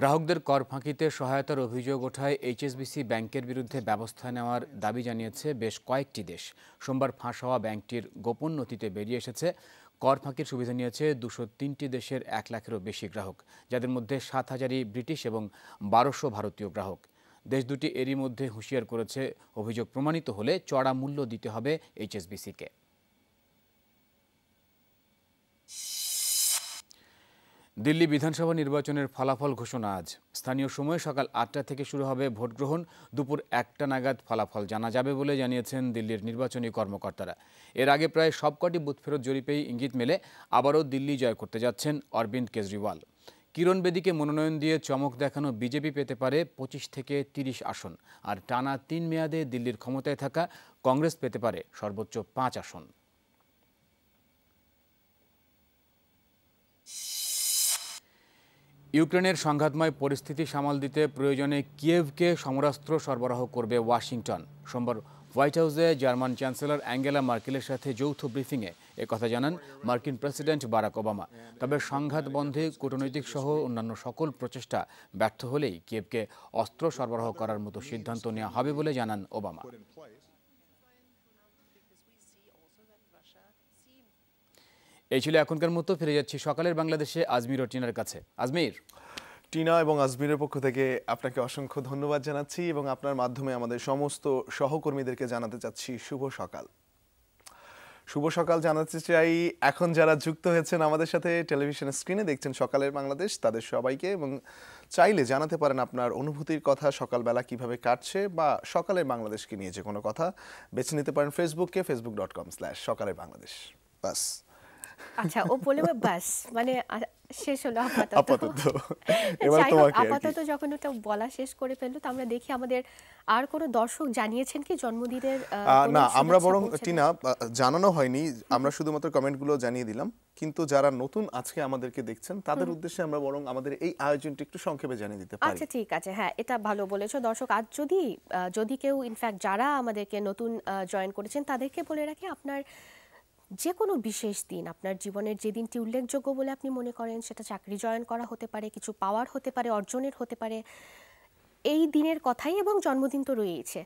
গ্রাহকদের কর ফাঁকিতে সহায়তার অভিযোগ ওঠায় এইচএসবিসি ব্যাংকের বিরুদ্ধে ব্যবস্থা নেওয়ার দাবি জানিয়েছে বেশ কয়েকটি দেশ সোমবার ফাঁস হওয়া ব্যাংকটির গোপন নথিতে বেরিয়ে এসেছে কর ফাঁকির সুবিধা নিয়েছে দুশো তিনটি দেশের এক লাখেরও বেশি গ্রাহক যাদের মধ্যে সাত হাজারই ব্রিটিশ এবং বারোশো ভারতীয় গ্রাহক দেশ দুটি এরই মধ্যে হুঁশিয়ার করেছে অভিযোগ প্রমাণিত হলে চড়া মূল্য দিতে হবে এইচএসবিসিকে দিল্লি বিধানসভা নির্বাচনের ফলাফল ঘোষণা আজ স্থানীয় সময় সকাল আটটা থেকে শুরু হবে ভোটগ্রহণ দুপুর একটা নাগাদ ফলাফল জানা যাবে বলে জানিয়েছেন দিল্লির নির্বাচনী কর্মকর্তারা এর আগে প্রায় সবকটি বুথ ফেরত জরিপেই ইঙ্গিত মেলে আবারও দিল্লি জয় করতে যাচ্ছেন অরবিন্দ কেজরিওয়াল কিরণ বেদীকে মনোনয়ন দিয়ে চমক দেখানো বিজেপি পেতে পারে পঁচিশ থেকে তিরিশ আসন আর টানা তিন মেয়াদে দিল্লির ক্ষমতায় থাকা কংগ্রেস পেতে পারে সর্বোচ্চ পাঁচ আসন ইউক্রেনের সংঘাতময় পরিস্থিতি সামাল দিতে প্রয়োজনে কিয়েভকে সমরাস্ত্র সরবরাহ করবে ওয়াশিংটন সোমবার হোয়াইট হাউসে জার্মান চ্যান্সেলর অ্যাঙ্গেলা মার্কেলের সাথে যৌথ ব্রিফিংয়ে কথা জানান মার্কিন প্রেসিডেন্ট বারাক ওবামা তবে সংঘাত বন্ধে কূটনৈতিক সহ অন্যান্য সকল প্রচেষ্টা ব্যর্থ হলেই কিয়েভকে অস্ত্র সরবরাহ করার মতো সিদ্ধান্ত নেওয়া হবে বলে জানান ওবামা এই ছিল এখনকার মতো ফিরে যাচ্ছি সকালের বাংলাদেশে আজমির ও টিনার কাছে আজমির টিনা এবং আজমিরের পক্ষ থেকে আপনাকে অসংখ্য ধন্যবাদ জানাচ্ছি এবং আপনার মাধ্যমে আমাদের সমস্ত সহকর্মীদেরকে জানাতে চাচ্ছি শুভ সকাল শুভ সকাল জানাতে চাই এখন যারা যুক্ত হয়েছেন আমাদের সাথে টেলিভিশন স্ক্রিনে দেখছেন সকালের বাংলাদেশ তাদের সবাইকে এবং চাইলে জানাতে পারেন আপনার অনুভূতির কথা সকালবেলা কিভাবে কাটছে বা সকালের বাংলাদেশকে নিয়ে যে কোনো কথা বেছে নিতে পারেন ফেসবুককে ফেসবুক ডট কম স্ল্যাশ সকালের বাংলাদেশ বাস আচ্ছা ও বলে বাস মানে শেষ হলো আপাতত এবার তোমাকে আপাতত যখন ওটা বলা শেষ করে ফেললো তো আমরা দেখি আমাদের আর কোনো দর্শক জানিয়েছেন কি জন্মদিনের না আমরা বরং টিনা জানানো হয়নি আমরা শুধুমাত্র কমেন্টগুলো জানিয়ে দিলাম কিন্তু যারা নতুন আজকে আমাদেরকে দেখছেন তাদের উদ্দেশ্যে আমরা বরং আমাদের এই আয়োজনটি একটু সংক্ষেপে জানিয়ে দিতে পারি আচ্ছা ঠিক আছে হ্যাঁ এটা ভালো বলেছো দর্শক আজ যদি যদি কেউ ইনফ্যাক্ট যারা আমাদেরকে নতুন জয়েন করেছেন তাদেরকে বলে রাখি আপনার যে কোনো বিশেষ দিন আপনার জীবনের যে দিনটি উল্লেখযোগ্য বলে আপনি মনে করেন সেটা চাকরি জয়েন করা হতে পারে কিছু পাওয়ার হতে পারে অর্জনের হতে পারে এই দিনের কথাই এবং জন্মদিন তো রয়েছে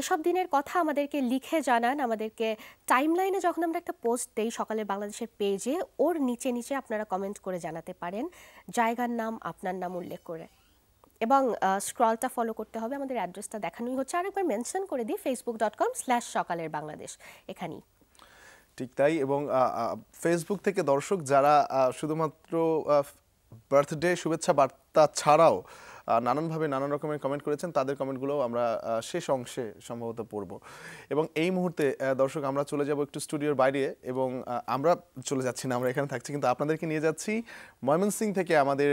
এসব দিনের কথা আমাদেরকে লিখে জানান আমাদেরকে টাইমলাইনে যখন আমরা একটা পোস্ট দেই সকালের বাংলাদেশের পেজে ওর নিচে নিচে আপনারা কমেন্ট করে জানাতে পারেন জায়গার নাম আপনার নাম উল্লেখ করে এবং স্ক্রলটা ফলো করতে হবে আমাদের অ্যাড্রেসটা দেখানোই হচ্ছে আরেকবার মেনশন করে দিই ফেসবুক ডট কম স্ল্যাশ সকালের বাংলাদেশ এখানেই ঠিক তাই এবং ফেসবুক থেকে দর্শক যারা শুধুমাত্র বার্থডে শুভেচ্ছা বার্তা ছাড়াও নানানভাবে নানান রকমের কমেন্ট করেছেন তাদের কমেন্টগুলো আমরা শেষ অংশে সম্ভবত পড়ব এবং এই মুহূর্তে দর্শক আমরা চলে যাব একটু স্টুডিওর বাইরে এবং আমরা চলে যাচ্ছি না আমরা এখানে থাকছি কিন্তু আপনাদেরকে নিয়ে যাচ্ছি ময়মনসিং থেকে আমাদের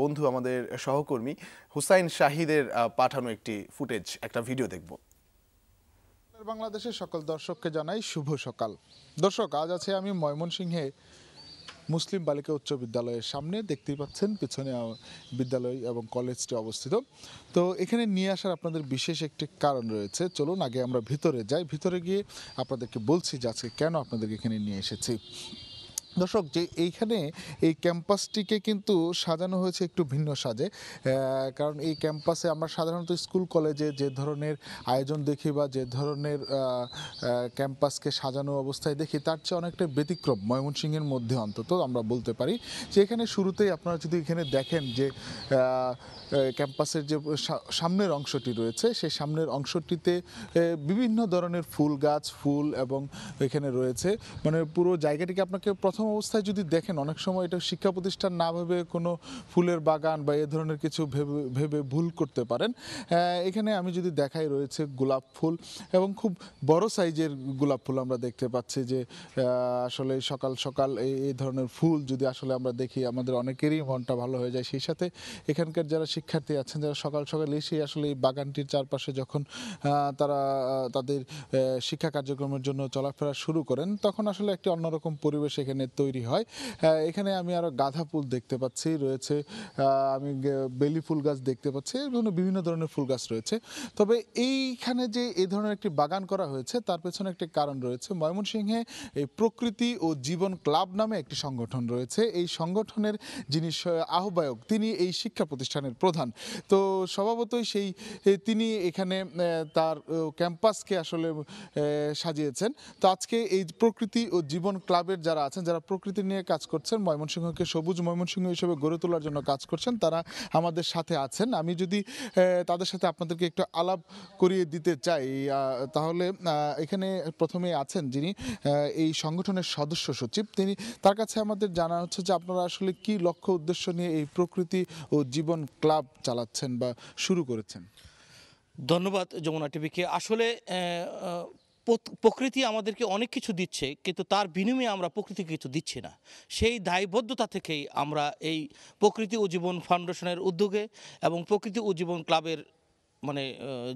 বন্ধু আমাদের সহকর্মী হুসাইন শাহিদের পাঠানো একটি ফুটেজ একটা ভিডিও দেখবো বাংলাদেশের সকল দর্শককে জানাই শুভ সকাল দর্শক আজ আছে আমি ময়মনসিংহে মুসলিম বালিকা উচ্চ বিদ্যালয়ের সামনে দেখতেই পাচ্ছেন পিছনে বিদ্যালয় এবং কলেজটি অবস্থিত তো এখানে নিয়ে আসার আপনাদের বিশেষ একটি কারণ রয়েছে চলুন আগে আমরা ভিতরে যাই ভিতরে গিয়ে আপনাদেরকে বলছি যে আজকে কেন আপনাদেরকে এখানে নিয়ে এসেছি দর্শক যে এইখানে এই ক্যাম্পাসটিকে কিন্তু সাজানো হয়েছে একটু ভিন্ন সাজে কারণ এই ক্যাম্পাসে আমরা সাধারণত স্কুল কলেজে যে ধরনের আয়োজন দেখি বা যে ধরনের ক্যাম্পাসকে সাজানো অবস্থায় দেখি তার চেয়ে অনেকটা ব্যতিক্রম ময়মনসিংহের মধ্যে অন্তত আমরা বলতে পারি যে এখানে শুরুতেই আপনারা যদি এখানে দেখেন যে ক্যাম্পাসের যে সামনের অংশটি রয়েছে সেই সামনের অংশটিতে বিভিন্ন ধরনের ফুল গাছ ফুল এবং এখানে রয়েছে মানে পুরো জায়গাটিকে আপনাকে প্রথম প্রথম অবস্থায় যদি দেখেন অনেক সময় এটা শিক্ষা প্রতিষ্ঠান না ভেবে কোনো ফুলের বাগান বা এ ধরনের কিছু ভেবে ভেবে ভুল করতে পারেন এখানে আমি যদি দেখাই রয়েছে গোলাপ ফুল এবং খুব বড় সাইজের গোলাপ ফুল আমরা দেখতে পাচ্ছি যে আসলে সকাল সকাল এই ধরনের ফুল যদি আসলে আমরা দেখি আমাদের অনেকেরই মনটা ভালো হয়ে যায় সেই সাথে এখানকার যারা শিক্ষার্থী আছেন যারা সকাল সকাল এসে আসলে এই বাগানটির চারপাশে যখন তারা তাদের শিক্ষা কার্যক্রমের জন্য চলাফেরা শুরু করেন তখন আসলে একটি অন্যরকম পরিবেশ এখানে তৈরি হয় হ্যাঁ, এখানে আমি আরও গাঁধা ফুল দেখতে পাচ্ছি রয়েছে আমি বেলি ফুল গাছ দেখতে পাচ্ছি বিভিন্ন বিভিন্ন ধরনের ফুল গাছ রয়েছে তবে এইখানে যে এই ধরনের একটি বাগান করা হয়েছে তার পেছনে একটি কারণ রয়েছে ময়মনসিংহে এই প্রকৃতি ও জীবন ক্লাব নামে একটি সংগঠন রয়েছে এই সংগঠনের যিনি আহ্বায়ক তিনি এই শিক্ষা প্রতিষ্ঠানের প্রধান তো স্বভাবতই সেই তিনি এখানে তার ক্যাম্পাসকে আসলে সাজিয়েছেন তো আজকে এই প্রকৃতি ও জীবন ক্লাবের যারা আছেন যারা প্রকৃতি নিয়ে কাজ করছেন ময়মনসিংহকে সবুজ ময়মনসিংহ হিসেবে গড়ে তোলার জন্য কাজ করছেন তারা আমাদের সাথে আছেন আমি যদি তাদের সাথে আপনাদেরকে একটু আলাপ করিয়ে দিতে চাই তাহলে এখানে প্রথমে আছেন যিনি এই সংগঠনের সদস্য সচিব তিনি তার কাছে আমাদের জানা হচ্ছে যে আপনারা আসলে কি লক্ষ্য উদ্দেশ্য নিয়ে এই প্রকৃতি ও জীবন ক্লাব চালাচ্ছেন বা শুরু করেছেন ধন্যবাদ যমুনা টিভিকে আসলে প্রকৃতি আমাদেরকে অনেক কিছু দিচ্ছে কিন্তু তার বিনিময়ে আমরা প্রকৃতিকে কিছু দিচ্ছি না সেই দায়বদ্ধতা থেকেই আমরা এই প্রকৃতি ও জীবন ফাউন্ডেশনের উদ্যোগে এবং প্রকৃতি ও জীবন ক্লাবের মানে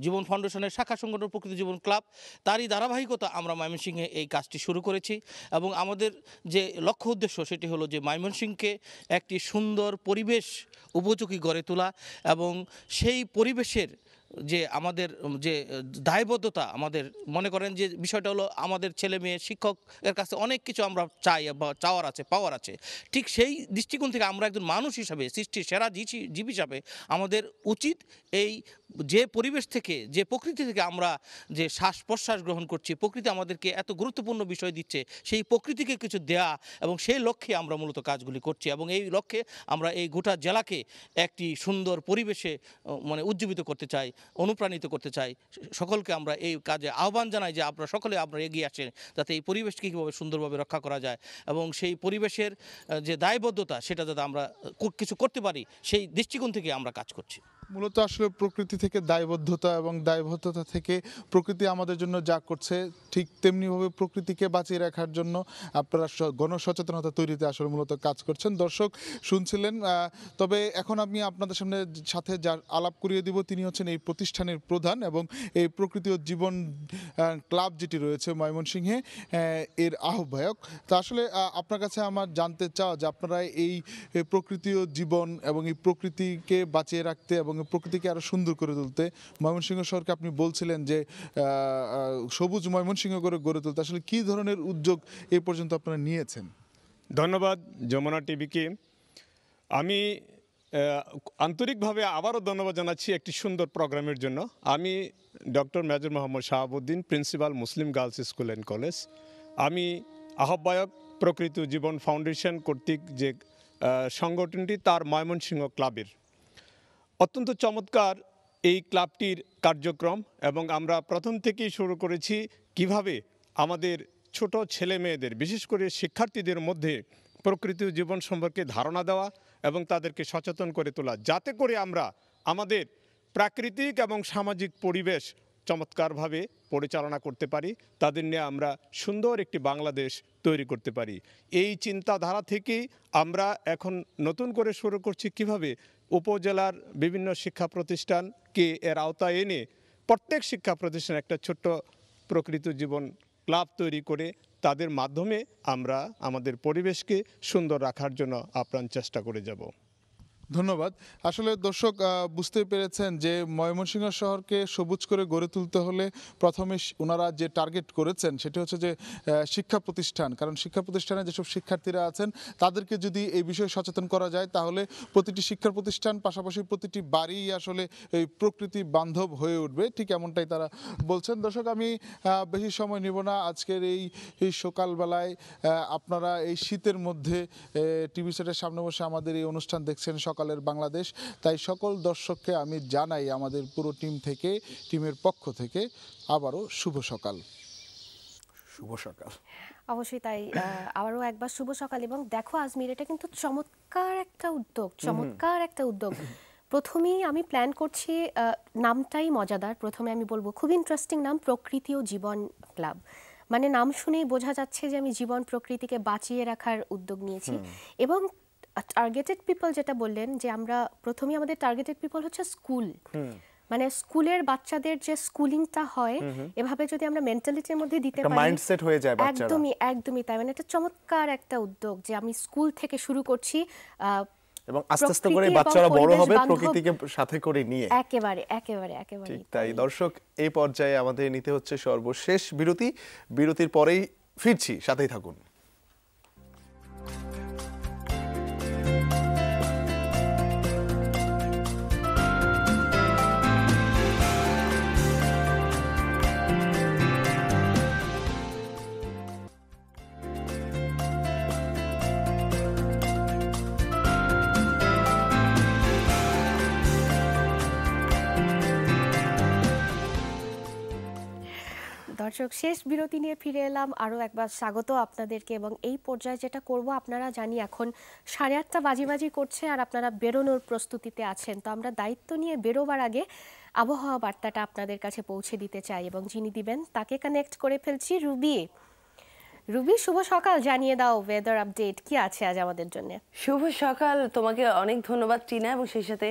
জীবন ফাউন্ডেশনের শাখা সংগঠন প্রকৃতি জীবন ক্লাব তারই ধারাবাহিকতা আমরা ময়মনসিংহে এই কাজটি শুরু করেছি এবং আমাদের যে লক্ষ্য উদ্দেশ্য সেটি হলো যে ময়মনসিংহকে একটি সুন্দর পরিবেশ উপযোগী গড়ে তোলা এবং সেই পরিবেশের যে আমাদের যে দায়বদ্ধতা আমাদের মনে করেন যে বিষয়টা হলো আমাদের ছেলে মেয়ে শিক্ষক এর কাছে অনেক কিছু আমরা চাই বা চাওয়ার আছে পাওয়ার আছে ঠিক সেই দৃষ্টিকোণ থেকে আমরা একজন মানুষ হিসাবে সৃষ্টির সেরা জীব হিসাবে আমাদের উচিত এই যে পরিবেশ থেকে যে প্রকৃতি থেকে আমরা যে শ্বাস প্রশ্বাস গ্রহণ করছি প্রকৃতি আমাদেরকে এত গুরুত্বপূর্ণ বিষয় দিচ্ছে সেই প্রকৃতিকে কিছু দেয়া এবং সেই লক্ষ্যে আমরা মূলত কাজগুলি করছি এবং এই লক্ষ্যে আমরা এই গোটা জেলাকে একটি সুন্দর পরিবেশে মানে উজ্জীবিত করতে চাই অনুপ্রাণিত করতে চাই সকলকে আমরা এই কাজে আহ্বান জানাই যে আপনারা সকলে আপনারা এগিয়ে আসেন যাতে এই পরিবেশকে কীভাবে সুন্দরভাবে রক্ষা করা যায় এবং সেই পরিবেশের যে দায়বদ্ধতা সেটা যাতে আমরা কিছু করতে পারি সেই দৃষ্টিকোণ থেকে আমরা কাজ করছি মূলত আসলে প্রকৃতি থেকে দায়বদ্ধতা এবং দায়বদ্ধতা থেকে প্রকৃতি আমাদের জন্য যা করছে ঠিক তেমনিভাবে প্রকৃতিকে বাঁচিয়ে রাখার জন্য আপনারা গণসচেতনতা তৈরিতে আসলে মূলত কাজ করছেন দর্শক শুনছিলেন তবে এখন আমি আপনাদের সামনে সাথে যা আলাপ করিয়ে দিব তিনি হচ্ছেন এই প্রতিষ্ঠানের প্রধান এবং এই প্রকৃতি ও জীবন ক্লাব যেটি রয়েছে ময়মনসিংহে এর আহ্বায়ক তা আসলে আপনার কাছে আমার জানতে চাও যে আপনারা এই প্রকৃতি ও জীবন এবং এই প্রকৃতিকে বাঁচিয়ে রাখতে এবং প্রকৃতিকে আরও সুন্দর করে তুলতে ময়মনসিংহ শহরকে আপনি বলছিলেন যে সবুজ ময়মনসিংহ করে গড়ে তুলতে আসলে কী ধরনের উদ্যোগ এ পর্যন্ত আপনারা নিয়েছেন ধন্যবাদ যমুনা টিভিকে আমি আন্তরিকভাবে আবারও ধন্যবাদ জানাচ্ছি একটি সুন্দর প্রোগ্রামের জন্য আমি doctor major Mohammad Shahabuddin principal Muslim girls school and college আমি আহ্বায়ক প্রকৃত জীবন ফাউন্ডেশন কর্তৃক যে সংগঠনটি তার ময়মনসিংহ ক্লাবের অত্যন্ত চমৎকার এই ক্লাবটির কার্যক্রম এবং আমরা প্রথম থেকেই শুরু করেছি কিভাবে আমাদের ছোট ছেলে মেয়েদের বিশেষ করে শিক্ষার্থীদের মধ্যে প্রকৃতি জীবন সম্পর্কে ধারণা দেওয়া এবং তাদেরকে সচেতন করে তোলা যাতে করে আমরা আমাদের প্রাকৃতিক এবং সামাজিক পরিবেশ চমৎকারভাবে পরিচালনা করতে পারি তাদের নিয়ে আমরা সুন্দর একটি বাংলাদেশ তৈরি করতে পারি এই চিন্তাধারা থেকেই আমরা এখন নতুন করে শুরু করছি কিভাবে উপজেলার বিভিন্ন শিক্ষা প্রতিষ্ঠানকে এর আওতায় এনে প্রত্যেক শিক্ষা প্রতিষ্ঠান একটা ছোট্ট প্রকৃত জীবন ক্লাব তৈরি করে তাদের মাধ্যমে আমরা আমাদের পরিবেশকে সুন্দর রাখার জন্য আপ্রাণ চেষ্টা করে যাব ধন্যবাদ আসলে দর্শক বুঝতে পেরেছেন যে ময়মনসিংহ শহরকে সবুজ করে গড়ে তুলতে হলে প্রথমে ওনারা যে টার্গেট করেছেন সেটি হচ্ছে যে শিক্ষা প্রতিষ্ঠান কারণ শিক্ষা প্রতিষ্ঠানে যেসব শিক্ষার্থীরা আছেন তাদেরকে যদি এই বিষয়ে সচেতন করা যায় তাহলে প্রতিটি শিক্ষা প্রতিষ্ঠান পাশাপাশি প্রতিটি বাড়ি আসলে এই প্রকৃতি বান্ধব হয়ে উঠবে ঠিক এমনটাই তারা বলছেন দর্শক আমি বেশি সময় নেব না আজকের এই এই সকালবেলায় আপনারা এই শীতের মধ্যে টিভি সেটের সামনে বসে আমাদের এই অনুষ্ঠান দেখছেন সকাল সকালের বাংলাদেশ তাই সকল দর্শককে আমি জানাই আমাদের পুরো টিম থেকে টিমের পক্ষ থেকে আবারও শুভ সকাল শুভ সকাল অবশ্যই তাই আবারও একবার শুভ সকাল এবং দেখো আজমির এটা কিন্তু চমৎকার একটা উদ্যোগ চমৎকার একটা উদ্যোগ প্রথমেই আমি প্ল্যান করছি নামটাই মজাদার প্রথমে আমি বলবো খুব ইন্টারেস্টিং নাম প্রকৃতি ও জীবন ক্লাব মানে নাম শুনেই বোঝা যাচ্ছে যে আমি জীবন প্রকৃতিকে বাঁচিয়ে রাখার উদ্যোগ নিয়েছি এবং টার্গেটেড পিপল যেটা বললেন যে আমরা প্রথমে আমাদের টার্গেটেড পিপল হচ্ছে স্কুল মানে স্কুলের বাচ্চাদের যে স্কুলিংটা হয় এভাবে যদি আমরা মেন্টালিটির মধ্যে দিতে পারি মাইন্ডসেট হয়ে যায় বাচ্চারা একদমই একদমই তাই মানে এটা চমৎকার একটা উদ্যোগ যে আমি স্কুল থেকে শুরু করছি এবং আস্তে আস্তে করে বাচ্চারা বড় হবে প্রকৃতিকে সাথে করে নিয়ে একেবারে একেবারে একেবারে ঠিক তাই দর্শক এই পর্যায়ে আমাদের নিতে হচ্ছে সর্বশেষ বিরতি বিরতির পরেই ফিরছি সাথেই থাকুন দর্শক শেষ বিরতি নিয়ে ফিরে এলাম আরও একবার স্বাগত আপনাদেরকে এবং এই পর্যায়ে যেটা করব আপনারা জানি এখন সাড়ে আটটা বাজিবাজি করছে আর আপনারা বেরোনোর প্রস্তুতিতে আছেন তো আমরা দায়িত্ব নিয়ে বেরোবার আগে আবহাওয়া বার্তাটা আপনাদের কাছে পৌঁছে দিতে চাই এবং যিনি দিবেন তাকে কানেক্ট করে ফেলছি রুবি রুবি শুভ সকাল জানিয়ে দাও ওয়েদার আপডেট কি আছে আজ আমাদের জন্য শুভ সকাল তোমাকে অনেক ধন্যবাদ টিনা এবং সেই সাথে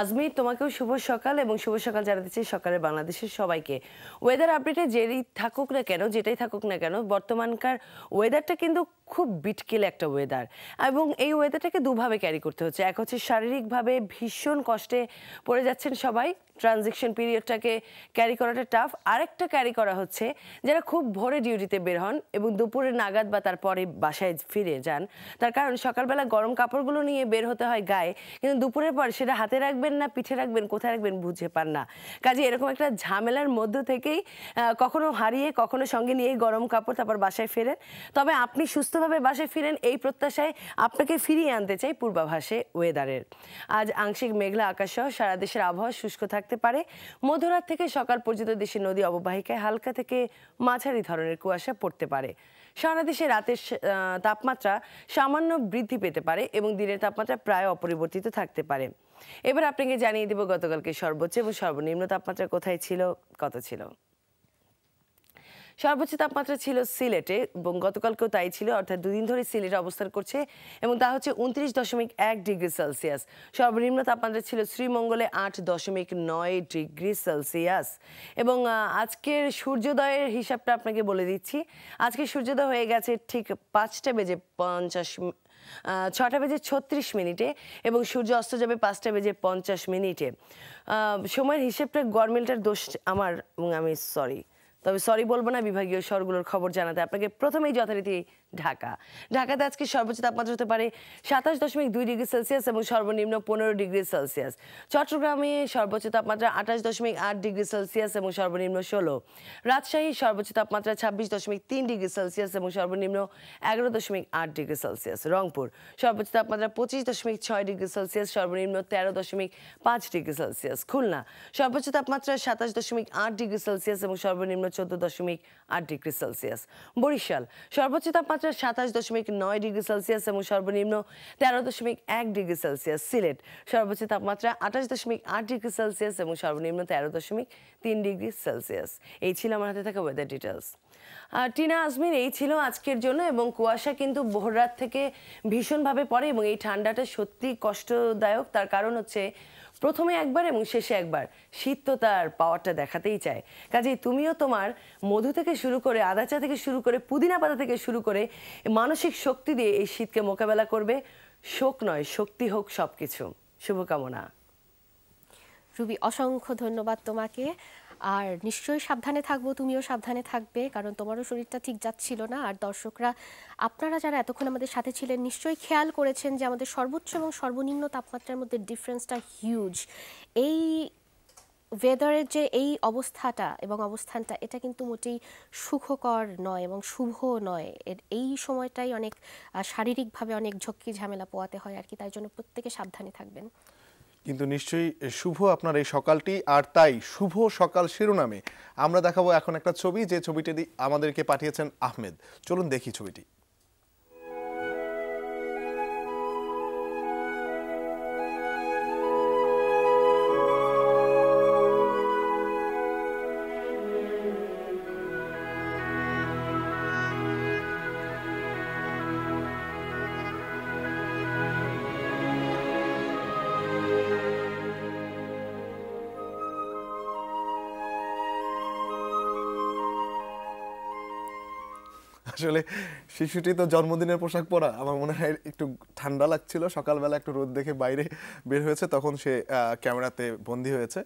আজমি তোমাকেও শুভ সকাল এবং শুভ সকাল জানাতে চাই সকালে বাংলাদেশের সবাইকে ওয়েদার আপডেটে যেই থাকুক না কেন যেটাই থাকুক না কেন বর্তমানকার ওয়েদারটা কিন্তু খুব বিটকেল একটা ওয়েদার এবং এই ওয়েদারটাকে দুভাবে ক্যারি করতে হচ্ছে এক হচ্ছে শারীরিকভাবে ভীষণ কষ্টে পড়ে যাচ্ছেন সবাই ট্রানজেকশন পিরিয়ডটাকে ক্যারি করাটা টাফ আরেকটা ক্যারি করা হচ্ছে যারা খুব ভোরে ডিউটিতে বের হন এবং দুপুর দুপুরে নাগাদ বা তারপরে বাসায় ফিরে যান তার কারণ সকালবেলা গরম কাপড়গুলো নিয়ে বের হতে হয় গায়ে কিন্তু দুপুরের পর সেটা হাতে রাখবেন না পিঠে রাখবেন কোথায় রাখবেন বুঝে পান না কাজে এরকম একটা ঝামেলার মধ্য থেকেই কখনো হারিয়ে কখনো সঙ্গে নিয়ে গরম কাপড় তারপর বাসায় ফেরেন তবে আপনি সুস্থভাবে বাসায় ফিরেন এই প্রত্যাশায় আপনাকে ফিরিয়ে আনতে চাই পূর্বাভাসে ওয়েদারের আজ আংশিক মেঘলা আকাশ সহ সারা দেশের আবহাওয়া শুষ্ক থাকতে পারে মধ্যরাত থেকে সকাল পর্যন্ত দেশের নদী অববাহিকায় হালকা থেকে মাঝারি ধরনের কুয়াশা পড়তে পারে সারা দেশে রাতের তাপমাত্রা সামান্য বৃদ্ধি পেতে পারে এবং দিনের তাপমাত্রা প্রায় অপরিবর্তিত থাকতে পারে এবার আপনাকে জানিয়ে দেব গতকালকে সর্বোচ্চ এবং সর্বনিম্ন তাপমাত্রা কোথায় ছিল কত ছিল সর্বোচ্চ তাপমাত্রা ছিল সিলেটে এবং গতকালকেও তাই ছিল অর্থাৎ দুদিন ধরে সিলেটে অবস্থান করছে এবং তা হচ্ছে উনত্রিশ দশমিক এক ডিগ্রি সেলসিয়াস সর্বনিম্ন তাপমাত্রা ছিল শ্রীমঙ্গলে আট দশমিক নয় ডিগ্রি সেলসিয়াস এবং আজকের সূর্যোদয়ের হিসাবটা আপনাকে বলে দিচ্ছি আজকে সূর্যোদয় হয়ে গেছে ঠিক পাঁচটা বেজে পঞ্চাশ ছটা বেজে ছত্রিশ মিনিটে এবং সূর্য অস্ত যাবে পাঁচটা বেজে পঞ্চাশ মিনিটে সময়ের হিসেবটা গরমিলটার দোষ আমার এবং আমি সরি তবে সরি বলবো না বিভাগীয় স্বরগুলোর খবর জানাতে আপনাকে প্রথমেই যথারীতি ঢাকা ঢাকাতে আজকে সর্বোচ্চ তাপমাত্রা হতে পারে সাতাশ দশমিক দুই ডিগ্রি সেলসিয়াস এবং সর্বনিম্ন পনেরো ডিগ্রি সেলসিয়াস চট্টগ্রামে সর্বোচ্চ তাপমাত্রা আঠাশ দশমিক আট ডিগ্রি সেলসিয়াস এবং সর্বনিম্ন ষোলো রাজশাহী সর্বোচ্চ তাপমাত্রা ছাব্বিশ দশমিক তিন ডিগ্রি সেলসিয়াস এবং সর্বনিম্ন এগারো দশমিক আট ডিগ্রি সেলসিয়াস রংপুর সর্বোচ্চ তাপমাত্রা পঁচিশ দশমিক ছয় ডিগ্রি সেলসিয়াস সর্বনিম্ন তেরো দশমিক পাঁচ ডিগ্রি সেলসিয়াস খুলনা সর্বোচ্চ তাপমাত্রা সাতাশ দশমিক আট ডিগ্রি সেলসিয়াস এবং সর্বনিম্ন চোদ্দ দশমিক আট ডিগ্রি সেলসিয়াস বরিশাল সর্বোচ্চ তাপমাত্রা তাপমাত্রা সাতাশ দশমিক নয় ডিগ্রি সেলসিয়াস এবং সর্বনিম্ন তেরো দশমিক এক ডিগ্রি সেলসিয়াস সিলেট সর্বোচ্চ তাপমাত্রা আঠাশ দশমিক আট ডিগ্রি সেলসিয়াস এবং সর্বনিম্ন তেরো দশমিক তিন ডিগ্রি সেলসিয়াস এই ছিল আমার হাতে থাকা ওয়েদার ডিটেলস আর টিনা আজমির এই ছিল আজকের জন্য এবং কুয়াশা কিন্তু ভোররাত থেকে ভীষণভাবে পড়ে এবং এই ঠান্ডাটা সত্যি কষ্টদায়ক তার কারণ হচ্ছে প্রথমে একবার এবং শেষে একবার শীত তো তার পাওয়ারটা দেখাতেই চায় কাজেই তুমিও তোমার মধু থেকে শুরু করে আদা চা থেকে শুরু করে পুদিনা পাতা থেকে শুরু করে মানসিক শক্তি দিয়ে এই শীতকে মোকাবেলা করবে শোক নয় শক্তি হোক সব কিছু শুভকামনা রুবি অসংখ্য ধন্যবাদ তোমাকে আর নিশ্চয়ই সাবধানে থাকবো তুমিও সাবধানে থাকবে কারণ তোমারও শরীরটা ঠিক যাচ্ছিল না আর দর্শকরা আপনারা যারা এতক্ষণ আমাদের সাথে ছিলেন নিশ্চয়ই খেয়াল করেছেন যে আমাদের সর্বোচ্চ এবং সর্বনিম্ন তাপমাত্রার মধ্যে ডিফারেন্সটা হিউজ এই ওয়েদারের যে এই অবস্থাটা এবং অবস্থানটা এটা কিন্তু মোটেই সুখকর নয় এবং শুভ নয় এর এই সময়টাই অনেক শারীরিকভাবে অনেক ঝক্কি ঝামেলা পোয়াতে হয় আর কি তাই জন্য প্রত্যেকে সাবধানে থাকবেন কিন্তু নিশ্চয়ই শুভ আপনার এই সকালটি আর তাই শুভ সকাল শিরোনামে আমরা দেখাবো এখন একটা ছবি যে ছবিটি আমাদেরকে পাঠিয়েছেন আহমেদ চলুন দেখি ছবিটি আসলে শিশুটি তো জন্মদিনের পোশাক পরা আমার মনে হয় একটু ঠান্ডা লাগছিল সকালবেলা একটু রোদ দেখে বাইরে বের হয়েছে তখন সে ক্যামেরাতে বন্দী হয়েছে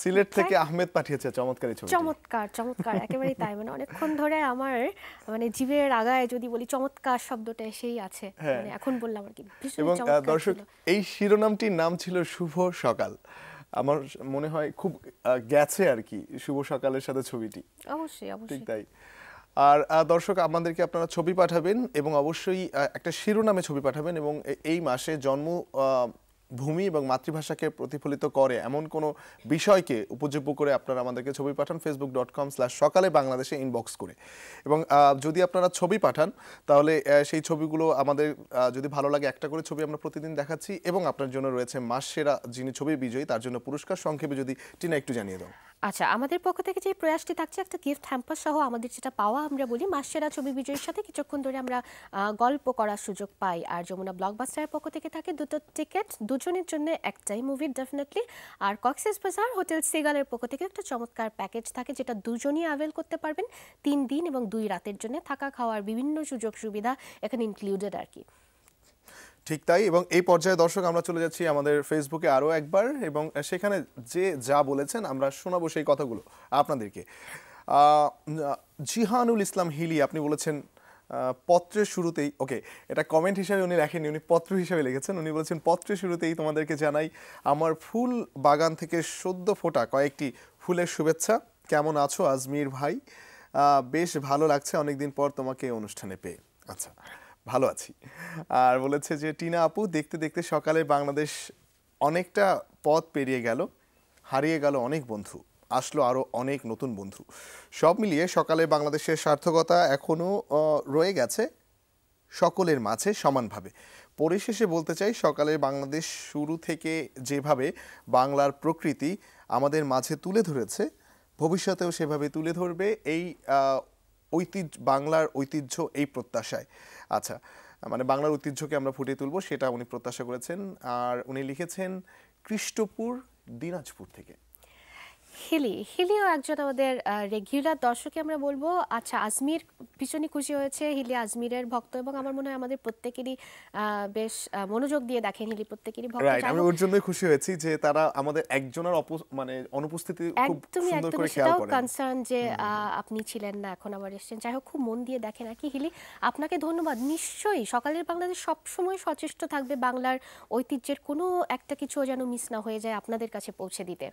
সিলেট থেকে আহমেদ পাঠিয়েছে চমৎকারী ছবি চমৎকার চমৎকার একেবারেই তাই মানে অনেকক্ষণ ধরে আমার মানে জীবের আগায় যদি বলি চমৎকার শব্দটা এসেই আছে হ্যাঁ। মানে এখন বললাম আর কি এবং দর্শক এই শিরোনামটির নাম ছিল শুভ সকাল আমার মনে হয় খুব গেছে আর কি শুভ সকালের সাথে ছবিটি অবশ্যই অবশ্যই ঠিক তাই আর দর্শক আমাদেরকে আপনারা ছবি পাঠাবেন এবং অবশ্যই একটা শিরোনামে ছবি পাঠাবেন এবং এই মাসে জন্ম ভূমি এবং মাতৃভাষাকে প্রতিফলিত করে এমন কোনো বিষয়কে উপযোগ্য করে আপনারা আমাদেরকে ছবি পাঠান ফেসবুক ডট কম স্ল্যাশ সকালে বাংলাদেশে ইনবক্স করে এবং যদি আপনারা ছবি পাঠান তাহলে সেই ছবিগুলো আমাদের যদি ভালো লাগে একটা করে ছবি আমরা প্রতিদিন দেখাচ্ছি এবং আপনার জন্য রয়েছে মাস সেরা যিনি ছবি বিজয়ী তার জন্য পুরস্কার সংক্ষেপে যদি টিনা একটু জানিয়ে দাও আচ্ছা আমাদের পক্ষ থেকে যে প্রয়াসটি থাকছে একটা গিফট হ্যাম্পার সহ আমাদের যেটা পাওয়া আমরা বলি মাসেরা ছবি বিজয়ের সাথে কিছুক্ষণ ধরে আমরা গল্প করার সুযোগ পাই আর যমুনা ব্লকবাস্টারের পক্ষ থেকে থাকে দুটো টিকিট দুজনের জন্য একটাই মুভি ডেফিনেটলি আর কক্সেস বাজার হোটেল সিগালের পক্ষ থেকে একটা চমৎকার প্যাকেজ থাকে যেটা দুজনই অ্যাভেল করতে পারবেন তিন দিন এবং দুই রাতের জন্য থাকা খাওয়ার বিভিন্ন সুযোগ সুবিধা এখানে ইনক্লুডেড আর কি ঠিক তাই এবং এই পর্যায়ে দর্শক আমরা চলে যাচ্ছি আমাদের ফেসবুকে আরও একবার এবং সেখানে যে যা বলেছেন আমরা শোনাবো সেই কথাগুলো আপনাদেরকে জিহানুল ইসলাম হিলি আপনি বলেছেন পত্রের শুরুতেই ওকে এটা কমেন্ট হিসাবে উনি রাখেননি উনি পত্র হিসাবে লিখেছেন উনি বলেছেন পত্রের শুরুতেই তোমাদেরকে জানাই আমার ফুল বাগান থেকে সদ্য ফোটা কয়েকটি ফুলের শুভেচ্ছা কেমন আছো আজমির ভাই বেশ ভালো লাগছে অনেকদিন পর তোমাকে অনুষ্ঠানে পেয়ে আচ্ছা ভালো আছি আর বলেছে যে টিনা আপু দেখতে দেখতে সকালে বাংলাদেশ অনেকটা পথ পেরিয়ে গেল হারিয়ে গেল অনেক বন্ধু আসলো আরও অনেক নতুন বন্ধু সব মিলিয়ে সকালে বাংলাদেশের সার্থকতা এখনও রয়ে গেছে সকলের মাঝে সমানভাবে পরিশেষে বলতে চাই সকালে বাংলাদেশ শুরু থেকে যেভাবে বাংলার প্রকৃতি আমাদের মাঝে তুলে ধরেছে ভবিষ্যতেও সেভাবে তুলে ধরবে এই ঐতিহ্য বাংলার ঐতিহ্য এই প্রত্যাশায় আচ্ছা মানে বাংলার ঐতিহ্যকে আমরা ফুটিয়ে তুলব সেটা উনি প্রত্যাশা করেছেন আর উনি লিখেছেন কৃষ্টপুর দিনাজপুর থেকে হিলি হিলিও একজন আমাদের রেগুলার দর্শকে আমরা বলবো আচ্ছা আজমির ভীষণই খুশি হয়েছে হিলি আজমিরের ভক্ত এবং আমার মনে হয় আমাদের প্রত্যেকেরই বেশ মনোযোগ দিয়ে দেখেন হিলি প্রত্যেকেরই ভক্ত রাইট আমি ওর জন্যই খুশি হয়েছি যে তারা আমাদের একজনের মানে অনুপস্থিতি খুব সুন্দর করে খেয়াল করেন কনসার্ন যে আপনি ছিলেন না এখন আবার এসেছেন যাই হোক খুব মন দিয়ে দেখেন আর কি হিলি আপনাকে ধন্যবাদ নিশ্চয়ই সকালের বাংলাদেশ সবসময় সচেষ্ট থাকবে বাংলার ঐতিহ্যের কোনো একটা কিছু যেন মিস না হয়ে যায় আপনাদের কাছে পৌঁছে দিতে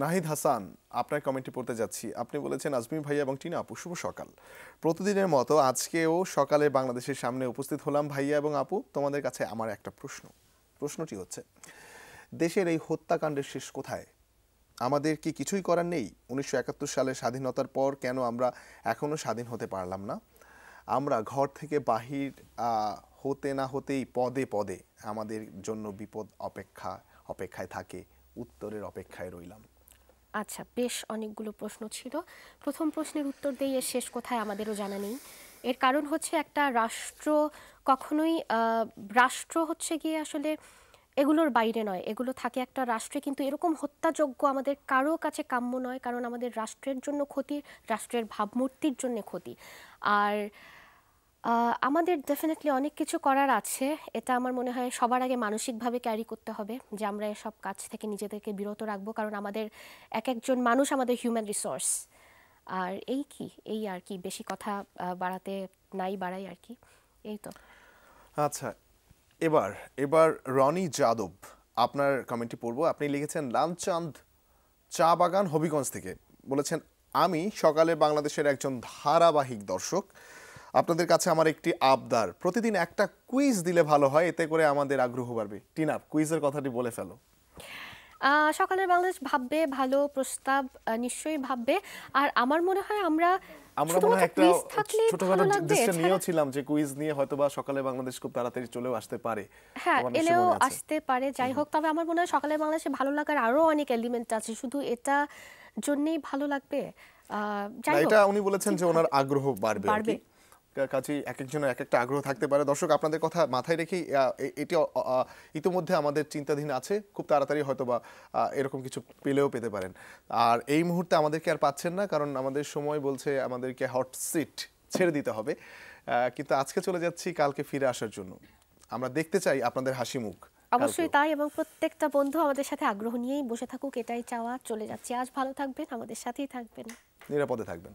নাহিদ হাসান আপনার কমেন্টটি পড়তে যাচ্ছি আপনি বলেছেন আজমি ভাই এবং টিনা আপু শুভ সকাল প্রতিদিনের মতো আজকেও সকালে বাংলাদেশের সামনে উপস্থিত হলাম ভাইয়া এবং আপু তোমাদের কাছে আমার একটা প্রশ্ন প্রশ্নটি হচ্ছে দেশের এই হত্যাকাণ্ডের শেষ কোথায় আমাদের কি কিছুই করার নেই উনিশশো একাত্তর সালে স্বাধীনতার পর কেন আমরা এখনও স্বাধীন হতে পারলাম না আমরা ঘর থেকে বাহির হতে না হতেই পদে পদে আমাদের জন্য বিপদ অপেক্ষা অপেক্ষায় থাকে উত্তরের অপেক্ষায় রইলাম আচ্ছা বেশ অনেকগুলো প্রশ্ন ছিল প্রথম প্রশ্নের উত্তর দিয়ে শেষ কোথায় আমাদেরও জানা নেই এর কারণ হচ্ছে একটা রাষ্ট্র কখনোই রাষ্ট্র হচ্ছে গিয়ে আসলে এগুলোর বাইরে নয় এগুলো থাকে একটা রাষ্ট্রে কিন্তু এরকম হত্যাযোগ্য আমাদের কারো কাছে কাম্য নয় কারণ আমাদের রাষ্ট্রের জন্য ক্ষতি রাষ্ট্রের ভাবমূর্তির জন্য ক্ষতি আর আমাদের ডেফিনেটলি অনেক কিছু করার আছে এটা আমার মনে হয় সবার আগে মানসিকভাবে ক্যারি করতে হবে যে আমরা এসব কাজ থেকে নিজেদেরকে বিরত রাখবো কারণ আমাদের এক একজন মানুষ আমাদের হিউম্যান রিসোর্স আর এই কি এই আর কি বেশি কথা বাড়াতে নাই বাড়াই আর কি এই তো আচ্ছা এবার এবার রনি যাদব আপনার কমেন্টটি পড়ব আপনি লিখেছেন লালচাঁদ চা বাগান হবিগঞ্জ থেকে বলেছেন আমি সকালে বাংলাদেশের একজন ধারাবাহিক দর্শক আপনাদের কাছে আমার একটি আবদার প্রতিদিন একটা কুইজ দিলে ভালো হয় এতে করে আমাদের আগ্রহ বাড়বে টিনা কুইজের কথাটি বলে ফেলো সকালের বাংলাদেশ ভাববে ভালো প্রস্তাব নিশ্চয়ই ভাববে আর আমার মনে হয় আমরা খুব তাড়াতাড়ি চলেও আসতে পারে হ্যাঁ এলেও আসতে পারে যাই হোক তবে আমার মনে হয় বাংলাদেশে ভালো লাগার আরো অনেক এলিমেন্ট আছে শুধু এটা জন্যই ভালো লাগবে এটা উনি বলেছেন যে ওনার আগ্রহ বাড়বে কাছেই এক একজনের এক একটা আগ্রহ থাকতে পারে দর্শক আপনাদের কথা মাথায় রেখেই এটি ইতিমধ্যে আমাদের চিন্তাধীন আছে খুব তাড়াতাড়ি হয়তো বা এরকম কিছু পেলেও পেতে পারেন আর এই মুহূর্তে আমাদেরকে আর পাচ্ছেন না কারণ আমাদের সময় বলছে আমাদেরকে হট সিট ছেড়ে দিতে হবে কিন্তু আজকে চলে যাচ্ছি কালকে ফিরে আসার জন্য আমরা দেখতে চাই আপনাদের হাসি মুখ অবশ্যই তাই এবং প্রত্যেকটা বন্ধু আমাদের সাথে আগ্রহ নিয়েই বসে থাকুক এটাই চাওয়া চলে যাচ্ছে আজ ভালো থাকবেন আমাদের সাথেই থাকবেন নিরাপদে থাকবেন